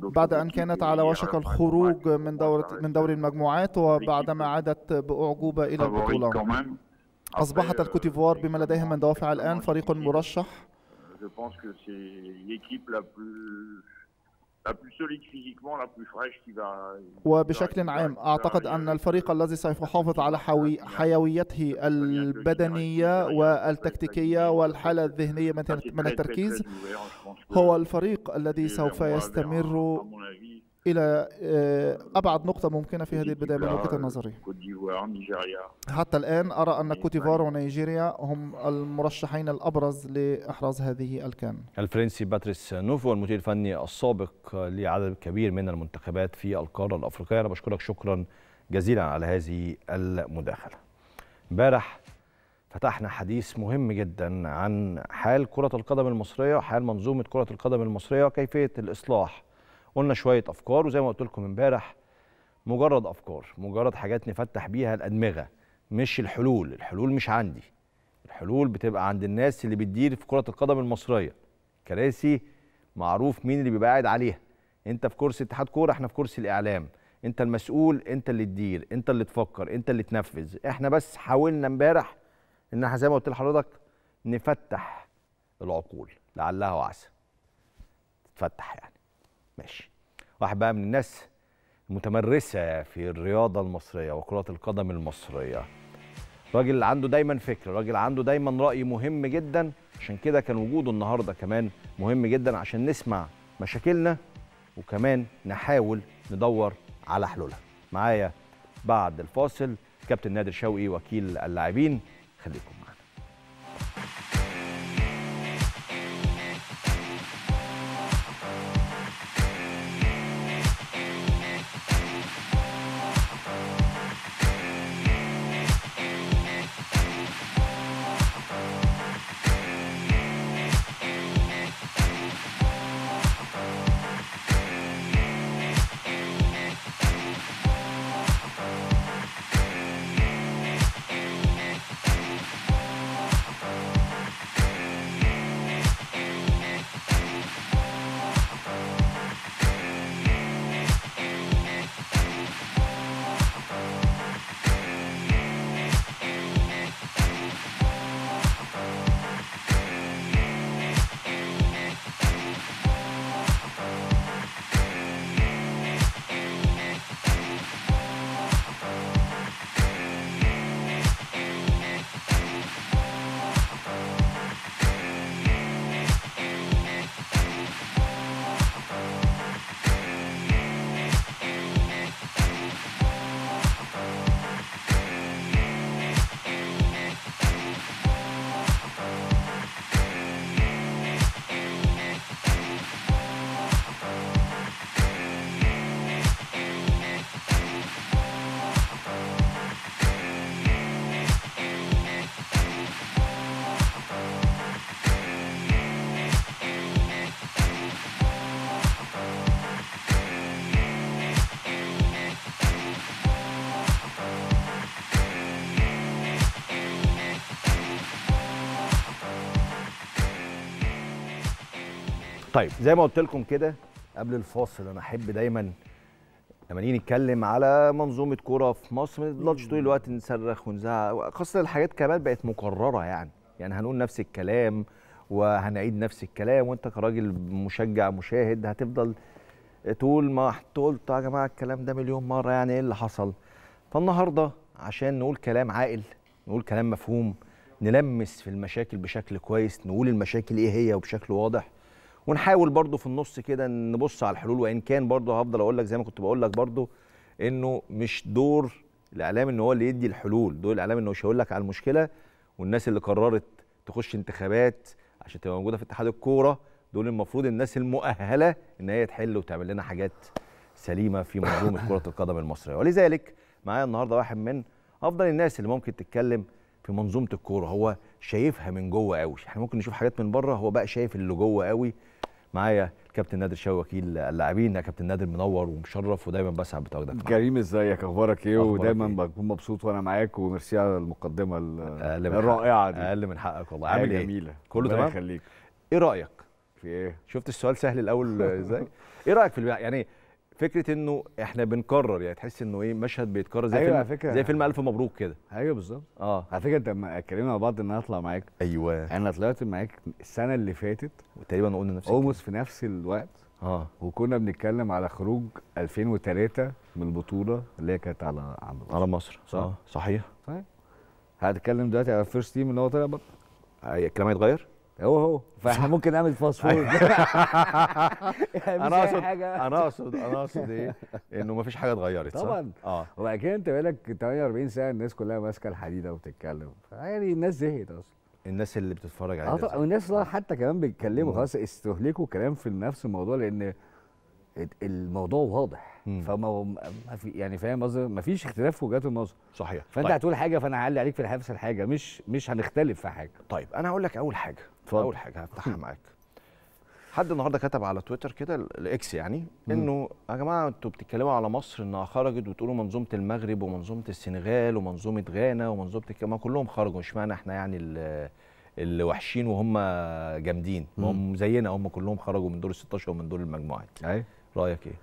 بعد أن كانت على وشك الخروج من دورة من دوري المجموعات وبعدما عادت بأعجوبة إلى البطولة أصبحت الكوتيفوار بما لديها من دوافع الآن فريق مرشح وبشكل عام أعتقد أن الفريق الذي سيحافظ على حوي حيويته البدنية والتكتيكية والحالة الذهنية من التركيز هو الفريق الذي سوف يستمر الى آه، ابعد نقطه ممكنه في هذه البدايه من وجهه نظري حتى الان ارى ان كوتيفوار أيوة. ونيجيريا هم المرشحين الابرز لاحراز هذه الكان الفرنسي باتريس نوفو المدير الفني السابق لعدد كبير من المنتخبات في القاره الافريقيه انا بشكرك شكرا جزيلا على هذه المداخله امبارح فتحنا حديث مهم جدا عن حال كره القدم المصريه وحال منظومه كره القدم المصريه وكيفيه الاصلاح قلنا شويه افكار وزي ما قلت لكم امبارح مجرد افكار مجرد حاجات نفتح بيها الادمغه مش الحلول الحلول مش عندي الحلول بتبقى عند الناس اللي بتدير في كره القدم المصريه كراسي معروف مين اللي بيبقى قاعد عليها انت في كرسي اتحاد كوره احنا في كرسي الاعلام انت المسؤول انت اللي تدير انت اللي تفكر انت اللي تنفذ احنا بس حاولنا امبارح ان احنا زي ما قلت لحضرتك نفتح العقول لعلها وعسى تتفتح يعني ماشي واحد بقى من الناس متمرسة في الرياضة المصرية وكرة القدم المصرية راجل عنده دايما فكر راجل عنده دايما رأي مهم جدا عشان كده كان وجوده النهاردة كمان مهم جدا عشان نسمع مشاكلنا وكمان نحاول ندور على حلولها معايا بعد الفاصل كابتن نادر شوقي وكيل اللاعبين خليكم طيب زي ما قلت لكم كده قبل الفاصل انا احب دايما لما نيجي نتكلم على منظومه كوره في مصر ما نفضلش طول الوقت نصرخ ونزعق خاصه الحاجات كمان بقت مكرره يعني يعني هنقول نفس الكلام وهنعيد نفس الكلام وانت كراجل مشجع مشاهد هتفضل طول ما قلت طيب يا جماعه الكلام ده مليون مره يعني ايه اللي حصل فالنهارده عشان نقول كلام عاقل نقول كلام مفهوم نلمس في المشاكل بشكل كويس نقول المشاكل ايه هي وبشكل واضح ونحاول برضو في النص كده نبص على الحلول وان كان برضو هفضل اقول لك زي ما كنت بقول لك برضو انه مش دور الاعلام ان هو اللي يدي الحلول دور الاعلام انه يشاور لك على المشكله والناس اللي قررت تخش انتخابات عشان تبقى موجوده في اتحاد الكوره دول المفروض الناس المؤهله ان هي تحل وتعمل لنا حاجات سليمه في منظومه كره القدم المصريه ولذلك معايا النهارده واحد من افضل الناس اللي ممكن تتكلم في منظومه الكوره هو شايفها من جوه قوي احنا ممكن نشوف حاجات من بره هو بقى شايف اللي جوه قوي معايا كابتن نادر شوقي وكيل اللاعبين كابتن نادر منور ومشرف ودايما بسعد بتواجدك كريم ازيك اخبارك ايه ودايما إيه؟ بكون مبسوط وانا معاك وميرسي على المقدمه الرائعه دي اقل من حقك والله عامل ايه جميله كله تمام يخليك ايه رايك في ايه شفت السؤال سهل الاول ازاي ايه رايك في البيع يعني فكره انه احنا بنكرر يعني تحس انه ايه مشهد بيتكرر زي أيوة فيلم فكرة. زي فيلم الف مبروك كده ايوه بالظبط اه على فكره انت لما اتكلمنا مع بعض ان انا اطلع معاك ايوه انا طلعت معاك السنه اللي فاتت وتقريبا قلنا نفس اولموست في نفس الوقت اه وكنا بنتكلم على خروج 2003 من البطوله اللي هي كانت على على مصر, على مصر. صح؟ آه. صحيح صحيح هتكلم دلوقتي على الفيرست تيم اللي هو طلع بره الكلام آه، هيتغير؟ هو هو فاحنا ممكن نعمل فاست أيوه. فود يعني انا اقصد انا اقصد انا اقصد ايه انه مفيش حاجه اتغيرت طبعا اه وبعد كده انت بقالك 48 ساعه الناس كلها ماسكه الحديده وبتتكلم يعني الناس زهقت اصلا الناس اللي بتتفرج عليها اه طبعا والناس حتى كمان بيتكلموا خلاص استهلكوا كلام في نفس الموضوع لان الموضوع واضح فما يعني فاهم قصدي مفيش اختلاف في وجهات النظر صحيح فانت طيب. هتقول حاجه فانا هعلي عليك في نفس الحاجه مش مش هنختلف في حاجه طيب انا هقول لك اول حاجه فضل. اول حاجه هفتحها معاك حد النهارده كتب على تويتر كده الاكس يعني انه يا جماعه انتوا بتتكلموا على مصر انها خرجت وتقولوا منظومه المغرب ومنظومه السنغال ومنظومه غانا ومنظومه ما كلهم خرجوا مش معنى احنا يعني اللي وحشين وهم جامدين هم زينا هم كلهم خرجوا من دور ال 16 ومن دور المجموعات ايوه رايك ايه؟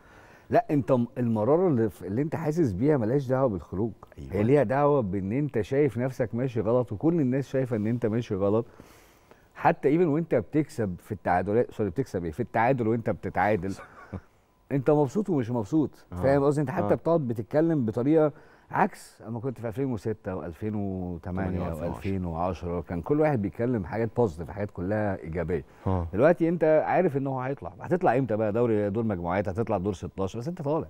لا انت المراره اللي, اللي انت حاسس بيها ملهاش دعوه بالخروج أيوة. هي ليها دعوه بان انت شايف نفسك ماشي غلط وكل الناس شايفه ان انت ماشي غلط حتى ايفن وانت بتكسب في التعادلات سوري بتكسب ايه في التعادل وانت بتتعادل انت مبسوط ومش مبسوط آه. فاهم قصدي انت حتى آه. بتقعد بتتكلم بطريقه عكس اما كنت في 2006 و2008 و2010 كان كل واحد بيتكلم حاجات بوزيتيف حاجات كلها ايجابيه ها. آه. دلوقتي انت عارف ان هو هيطلع هتطلع امتى بقى دوري دور مجموعات هتطلع دور 16 بس انت طالع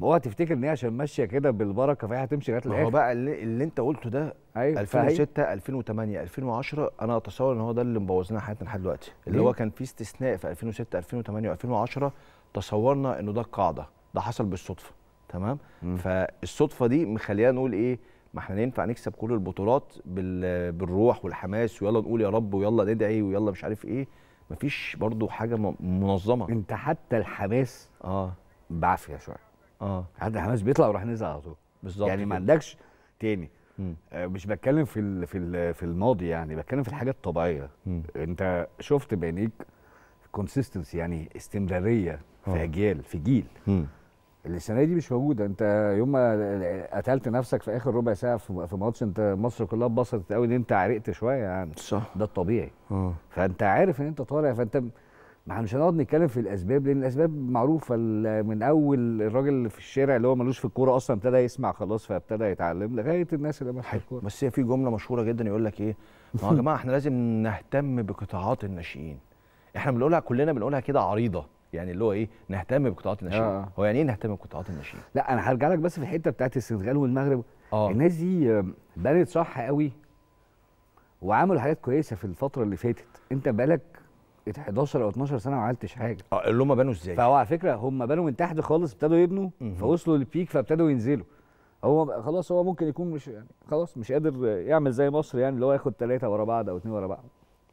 ما هو هتفتكر ان هي عشان ماشيه كده بالبركه فهي هتمشي لغايه الاخر هو بقى اللي, اللي انت قلته ده أيوة 2006 2008 2010 انا اتصور ان هو ده اللي لنا حياتنا لحد دلوقتي اللي هو كان في استثناء في 2006 2008 و2010 تصورنا انه ده القاعده ده حصل بالصدفه تمام مم. فالصدفه دي مخلينا نقول ايه ما احنا ينفع نكسب كل البطولات بالروح والحماس ويلا نقول يا رب ويلا ندعي ويلا مش عارف ايه مفيش برضو حاجه منظمه انت حتى الحماس اه بعافيه شويه اه حتى الحماس بيطلع وراح نزل على طول بالظبط يعني ما عندكش تاني مم. آه، مش بتكلم في في في الماضي يعني بتكلم في الحاجات الطبيعيه مم. انت شفت بعينيك كونسيستنسي يعني استمراريه في آه. اجيال في جيل مم. اللي السنه دي مش موجوده انت يوم ما قتلت نفسك في اخر ربع ساعه في ماتش انت مصر كلها اتبسطت قوي ان انت عرقت شويه يعني صح ده الطبيعي اه فانت عارف ان انت طالع فانت ما مش هنقعد نتكلم في الاسباب لان الاسباب معروفه من اول الراجل اللي في الشارع اللي هو ملوش في الكوره اصلا ابتدى يسمع خلاص فابتدى يتعلم لغايه الناس اللي مالهاش في الكوره بس هي في جمله مشهوره جدا يقول لك ايه ما يا جماعه احنا لازم نهتم بقطاعات الناشئين احنا بنقولها كلنا بنقولها كده عريضه يعني اللي هو ايه نهتم بقطاعات الناشئين آه. هو يعني ايه نهتم بقطاعات الناشئين لا انا هرجع لك بس في الحته بتاعت السنغال والمغرب آه. الناس دي بنت صح قوي وعملوا حاجات كويسه في الفتره اللي فاتت انت بالك 11 او 12 سنه ما عملتش حاجه اه اللي هم بنوا ازاي فهو على فكره هم بنوا من تحت خالص ابتدوا يبنوا فوصلوا للبيك فابتدوا ينزلوا هو خلاص هو ممكن يكون مش يعني خلاص مش قادر يعمل زي مصر يعني اللي هو ياخد ثلاثه ورا بعض او اثنين ورا بعض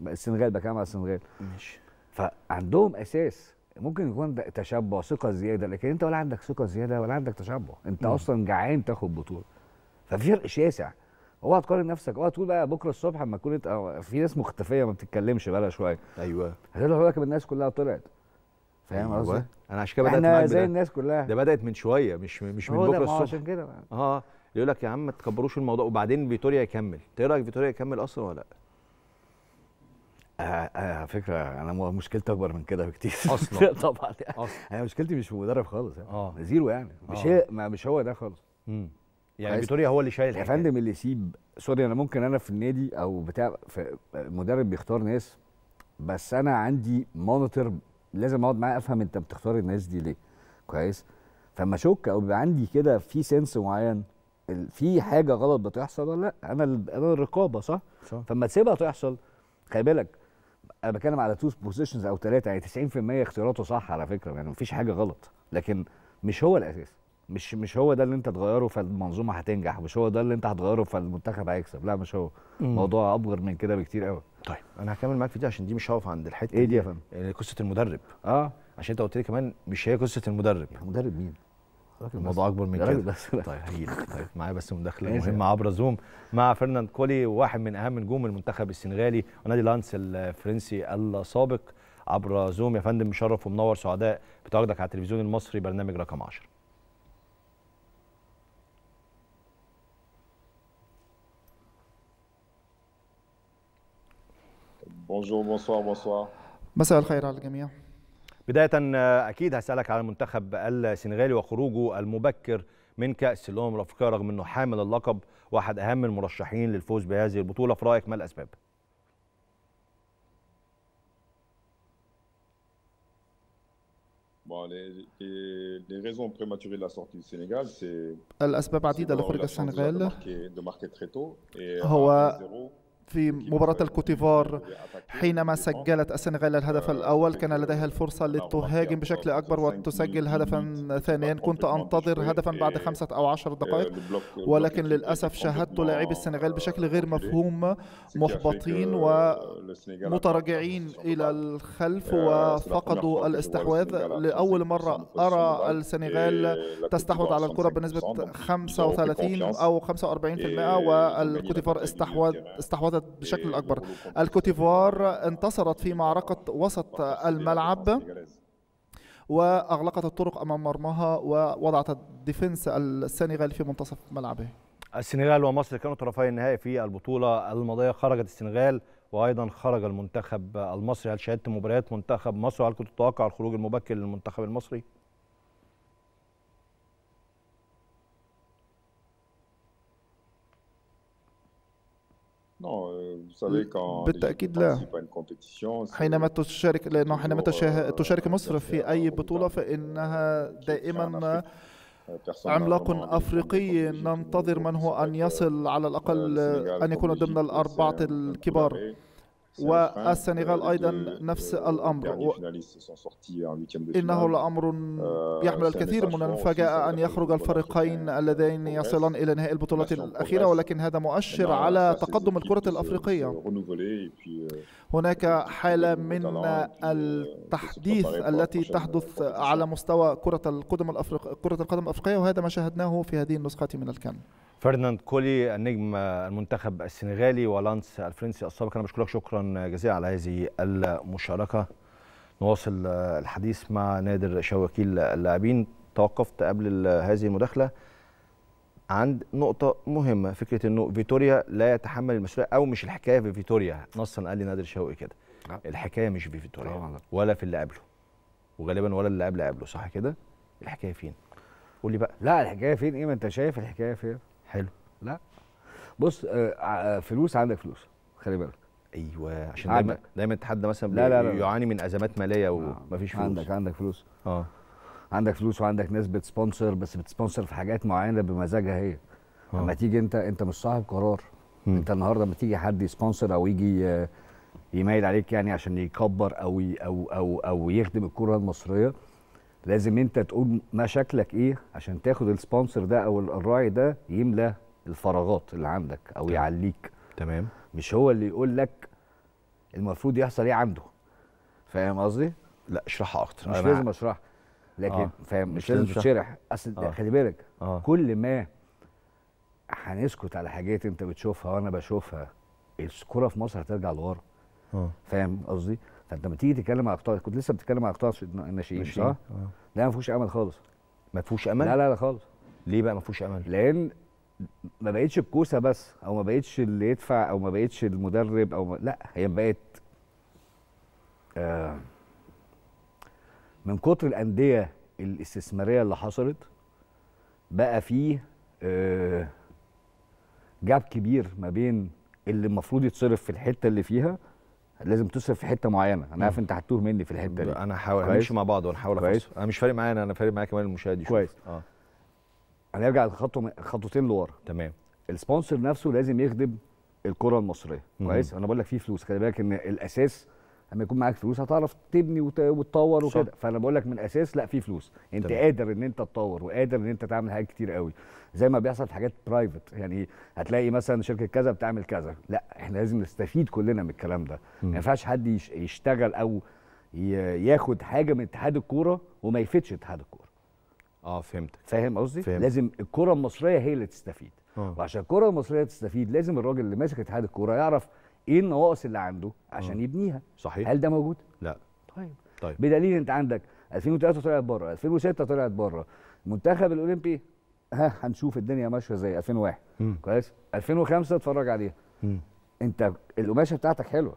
السنغال بكام على السنغال ماشي فعندهم اساس ممكن يكون تشبع ثقه زياده لكن انت ولا عندك ثقه زياده ولا عندك تشبع انت م. اصلا جعان تاخد بطوله ففي فرق شاسع اوعى تقارن نفسك اوعى تقول بقى بكره الصبح اما تكون آه، في ناس مختفيه ما بتتكلمش بقى شويه ايوه هتقول لك الناس كلها طلعت فاهم أيوة. قصدي؟ أيوة. انا عشان كده بدات احنا زي الناس كلها ده بدات من شويه مش مش من بكره الصبح عشان كده اه يقول لك يا عم ما تكبروش الموضوع وبعدين فيتوريا يكمل انت ايه رايك فيتوريا يكمل اصلا ولا لا؟ آه، آه، على فكره انا مشكلتي اكبر من كده بكتير اصلا طبعا يعني أصلا. انا مشكلتي مش مدرب خالص يعني اه زيرو يعني مش آه. هي مش هو ده خالص يعني فيتوريا هو اللي شايل يا فندم اللي يسيب سوري انا ممكن انا في النادي او بتاع المدرب بيختار ناس بس انا عندي مونيتور لازم اقعد معاه افهم انت بتختار الناس دي ليه كويس فما اشك او بيبقى عندي كده في سنس معين في حاجه غلط بتحصل ولا لا انا انا الرقابه صح؟, صح. فما تسيبها تحصل خلي بالك انا بتكلم على تو بوزيشنز او ثلاثه يعني 90% اختياراته صح على فكره يعني مفيش حاجه غلط لكن مش هو الاساس مش مش هو ده اللي انت تغيره فالمنظومه هتنجح مش هو ده اللي انت هتغيره فالمنتخب هيكسب لا مش هو الموضوع ابغر من كده بكتير قوي طيب انا هكمل معاك في دي عشان دي مش هقف عند الحته ايه دي يا فندم آه، قصه المدرب اه عشان انت قلت لي كمان مش هي قصه المدرب المدرب مين الموضوع اكبر من كده طيب هي طيب معايا بس مداخله مهمه عبر زوم مع فرناند كولي واحد من اهم نجوم المنتخب السنغالي ونادي لانس الفرنسي السابق عبر زوم يا فندم مشرف ومنور سعداء بتواجدك على التلفزيون المصري برنامج رقم 10 بونجور بونسوار بونسوار مساء الخير على الجميع بداية أكيد هسألك على المنتخب السنغالي وخروجه المبكر من كأس الأمم الأفريقية رغم أنه حامل اللقب واحد أهم المرشحين للفوز بهذه البطولة في رأيك ما الأسباب؟ الأسباب عديدة لخروج السنغال هو في مباراة الكوتيفار حينما سجلت السنغال الهدف الأول كان لديها الفرصة لتهاجم بشكل أكبر وتسجل هدفا ثانيا كنت أنتظر هدفا بعد خمسة أو عشر دقائق ولكن للأسف شاهدت لاعبي السنغال بشكل غير مفهوم محبطين ومتراجعين إلى الخلف وفقدوا الاستحواذ لأول مرة أرى السنغال تستحوذ على الكرة بنسبة 35 أو 45% والكوتيفار استحوذ استحوذت انتصرت بشكل اكبر الكوتيفوار انتصرت في معركه وسط الملعب واغلقت الطرق امام مرماها ووضعت الديفنس السنغالي في منتصف ملعبه السنغال ومصر كانوا طرفي النهائي في البطوله الماضيه خرجت السنغال وايضا خرج المنتخب المصري هل شاهدت مباريات منتخب مصر وهل كنت تتوقع الخروج المبكر للمنتخب المصري Euh, بالتأكيد لا حينما تشارك لأنه حينما euh, تشارك مصر في أي بطولة فإنها دائما عملاق أفريقي ننتظر من هو أن يصل على الأقل أن يكون ضمن الأربعة الكبار والسنغال أيضا نفس الأمر إنه لأمر يحمل الكثير من المفاجأة أن يخرج الفريقين اللذين يصلان إلى نهائي البطولة الأخيرة ولكن هذا مؤشر على تقدم الكرة الأفريقية هناك حالة من التحديث التي تحدث على مستوى كرة القدم الافريقيه كرة القدم الأفريقية وهذا ما شاهدناه في هذه النسخة من الكان فرناند كولي النجم المنتخب السنغالي ولانس الفرنسي السابق انا بشكرك شكرا جزيلا على هذه المشاركه نواصل الحديث مع نادر شواكيل اللاعبين توقفت قبل هذه المداخله عند نقطه مهمه فكره انه فيتوريا لا يتحمل المسؤوليه او مش الحكايه في فيتوريا نصا قال لي نادر شوقي كده نعم. الحكايه مش في فيتوريا ولا في اللي قبله وغالبا ولا اللي قبل قبله صح كده الحكايه فين قول لي بقى لا الحكايه فين ايه ما انت شايف الحكايه فين حلو لا بص آه، آه، فلوس عندك فلوس خلي بالك ايوه عشان دايما دايما حد مثلا لا لا لا. يعاني من ازمات ماليه ومفيش آه. فلوس عندك عندك فلوس اه عندك فلوس وعندك ناس بتسبونسر بس بتسبونسر في حاجات معينه بمزاجها هي لما اما تيجي انت انت مش صاحب قرار م. انت النهارده لما تيجي حد يسبونسر او يجي يميل عليك يعني عشان يكبر او او او او يخدم الكره المصريه لازم انت تقول مشاكلك ايه عشان تاخد السبونسر ده او الراعي ده يملى الفراغات اللي عندك او تمام. يعليك تمام مش هو اللي يقول لك المفروض يحصل ايه عنده فاهم قصدي لا اشرحها اكتر مش لازم اشرحها لكن آه. فاهم مش, مش لازم تتشرح اصل آه. خلي بالك آه. كل ما هنسكت على حاجات انت بتشوفها وانا بشوفها الكوره في مصر هترجع لورا آه. فاهم قصدي فانت لما تيجي تتكلم على قطاع كنت لسه بتتكلم على قطاع الناشئين صح؟ آه. لا ما فيهوش امل خالص ما فيهوش امل؟ لا لا لا خالص ليه بقى ما فيهوش امل؟ لان ما بقتش الكوسه بس او ما بقتش اللي يدفع او ما بقتش المدرب او ما... لا هي بقت آه من كتر الانديه الاستثماريه اللي حصلت بقى فيه آه جاب كبير ما بين اللي المفروض يتصرف في الحته اللي فيها لازم تصرف في حته معينه انا عارف انت هتوه مني في الحته دي انا هحاول هنمشي مع بعض ونحاول كويس انا مش فارق معايا انا فارق معايا كمان المشاهد كويس اه هنرجع خطوه خطوتين لورا تمام السبونسر نفسه لازم يخدم الكره المصريه كويس انا بقول لك في فلوس خلي بالك ان الاساس لما يكون معاك فلوس هتعرف تبني وتطور وكده فانا بقول لك من الاساس لا في فلوس انت طبعا. قادر ان انت تطور وقادر ان انت تعمل حاجات كتير قوي زي ما بيحصل في حاجات برايفت يعني هتلاقي مثلا شركه كذا بتعمل كذا لا احنا لازم نستفيد كلنا من الكلام ده ما ينفعش حد يشتغل او ياخد حاجه من اتحاد الكوره وما يفيدش اتحاد الكوره اه فهمت فاهم قصدي لازم الكره المصريه هي اللي تستفيد آه. وعشان الكره المصريه تستفيد لازم الراجل اللي ماسك اتحاد الكوره يعرف ايه النواقص اللي عنده عشان يبنيها صحيح هل ده موجود لا طيب طيب بدليل انت عندك 2003 طلعت بره 2006 طلعت بره المنتخب الاولمبي ها هنشوف الدنيا ماشيه زي 2001 كويس 2005 اتفرج عليها مم. انت القماشه بتاعتك حلوه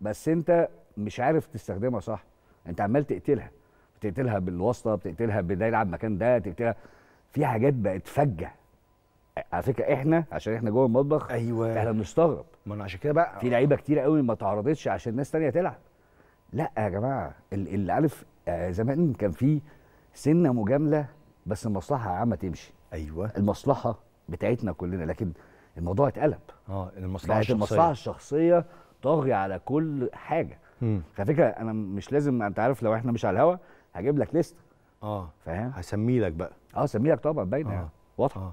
بس انت مش عارف تستخدمها صح انت عمال تقتلها بتقتلها بالواسطه بتقتلها بده يلعب مكان ده تقتلها في حاجات بقت فجه على فكره احنا عشان احنا جوه المطبخ ايوه احنا بنستغرب ما انا عشان كده بقى في لعيبه كتير قوي ما تعرضتش عشان ناس تانية تلعب لا يا جماعه اللي عارف آه، زمان كان في سنه مجامله بس المصلحه عامه تمشي ايوه المصلحه بتاعتنا كلنا لكن الموضوع اتقلب اه المصلحه الشخصيه المصلحه الشخصيه طاغيه على كل حاجه على فكره انا مش لازم انت عارف لو احنا مش على الهوا هجيب لك ليست اه فاهم هسمي لك بقى اه سميه لك طبعا باينه آه. يعني، واضحه آه.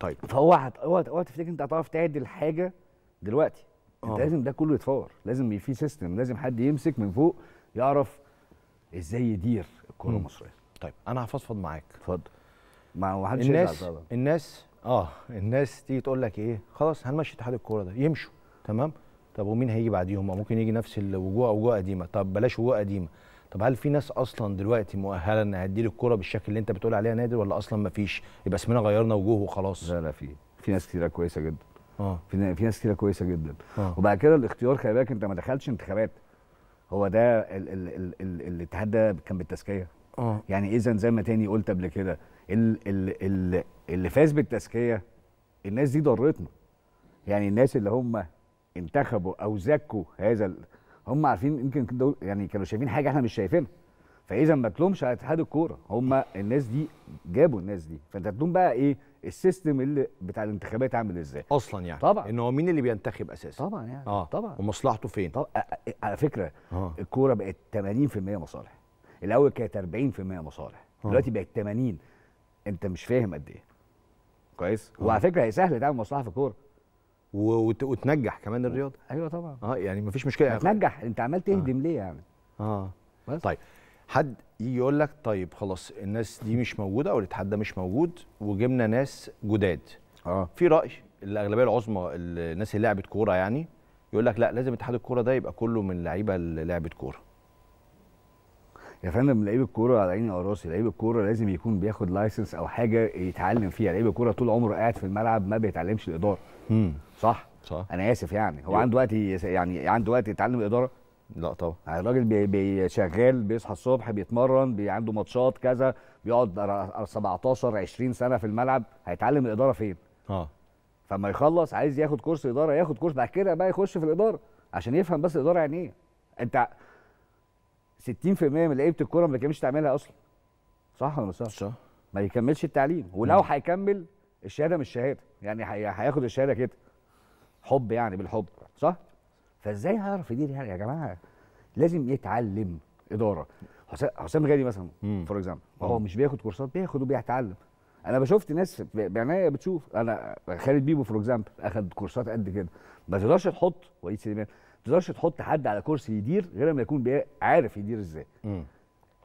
طيب فهو اوعى اوعى تفتكر انت هتعرف تعدل حاجه دلوقتي انت أوه. لازم ده كله يتفور لازم في سيستم لازم حد يمسك من فوق يعرف ازاي يدير الكره المصريه طيب انا هفضفض معاك اتفضل ما حدش الناس الناس اه الناس تيجي تقول لك ايه خلاص هنمشي اتحاد الكوره ده يمشوا تمام طب ومين هيجي بعديهم ممكن يجي نفس الوجوه وجوه قديمه طب بلاش وجوه قديمه طب هل في ناس اصلا دلوقتي مؤهله انها تدير الكوره بالشكل اللي انت بتقول عليها نادر ولا اصلا ما فيش يبقى اسمنا غيرنا وجوه وخلاص لا لا في في ناس كتيره كويسه جدا اه في في ناس كتيره كويسه جدا أوه. وبعد كده الاختيار خلي بالك انت ما دخلتش انتخابات هو ده ال ال ال ال الاتحاد ده كان بالتزكيه اه يعني اذا زي ما تاني قلت قبل كده ال ال ال اللي فاز بالتزكيه الناس دي ضرتنا يعني الناس اللي هم انتخبوا او زكوا هذا هم عارفين يمكن دول يعني كانوا شايفين حاجه احنا مش شايفينها فاذا ما تلومش على اتحاد الكوره هم الناس دي جابوا الناس دي فانت تلوم بقى ايه السيستم اللي بتاع الانتخابات عامل ازاي اصلا يعني طبعا ان هو مين اللي بينتخب اساسا طبعا يعني آه. طبعا ومصلحته فين طبعا على فكره آه. الكوره بقت 80% مصالح الاول كانت 40% مصالح آه. دلوقتي بقت 80 انت مش فاهم قد ايه كويس آه. وعلى فكره هي سهل تعمل مصلحه في الكوره وتنجح كمان أيوة. الرياضه ايوه طبعا اه يعني مفيش مشكله يعني تنجح انت عمال إيه؟ تهدم آه. ليه يعني اه بس. طيب حد يجي يقول لك طيب خلاص الناس دي مش موجوده او الاتحاد ده مش موجود وجبنا ناس جداد اه في راي الاغلبيه العظمى الناس اللي لعبت كوره يعني يقول لك لا لازم اتحاد الكوره ده يبقى كله من لعيبه اللي لعبت كوره يا فندم لعيب الكوره على عيني وراسي لعيب الكوره لازم يكون بياخد لايسنس او حاجه يتعلم فيها لعيب الكوره طول عمره قاعد في الملعب ما بيتعلمش الاداره امم صح صح انا اسف يعني هو عنده وقت يعني عنده وقت يتعلم اداره لا طبعا آه، الراجل بي بي شغال بيصحى الصبح بيتمرن بي عنده ماتشات كذا بيقعد 17 20 سنه في الملعب هيتعلم الاداره فين؟ اه فما يخلص عايز ياخد كورس اداره ياخد كورس بعد كده بقى يخش في الاداره عشان يفهم بس الاداره يعني ايه؟ انت 60% من لعيبه الكوره ما بتكملش تعملها اصلا صح ولا صح؟ صح ما يكملش التعليم ولو هيكمل الشهاده مش شهاده يعني هياخد الشهاده كده حب يعني بالحب صح فازاي هعرف ادير يعني يا جماعه لازم يتعلم اداره حسام غالي مثلا فور اكزامبل هو مش بياخد كورسات بياخد وبيتعلم انا بشوفت ناس بعناية بتشوف انا خالد بيبو فور اكزامبل اخد كورسات قد كده ما تقدرش تحط وليد سليمان ما تقدرش تحط حد على كرسي يدير غير ما يكون عارف يدير ازاي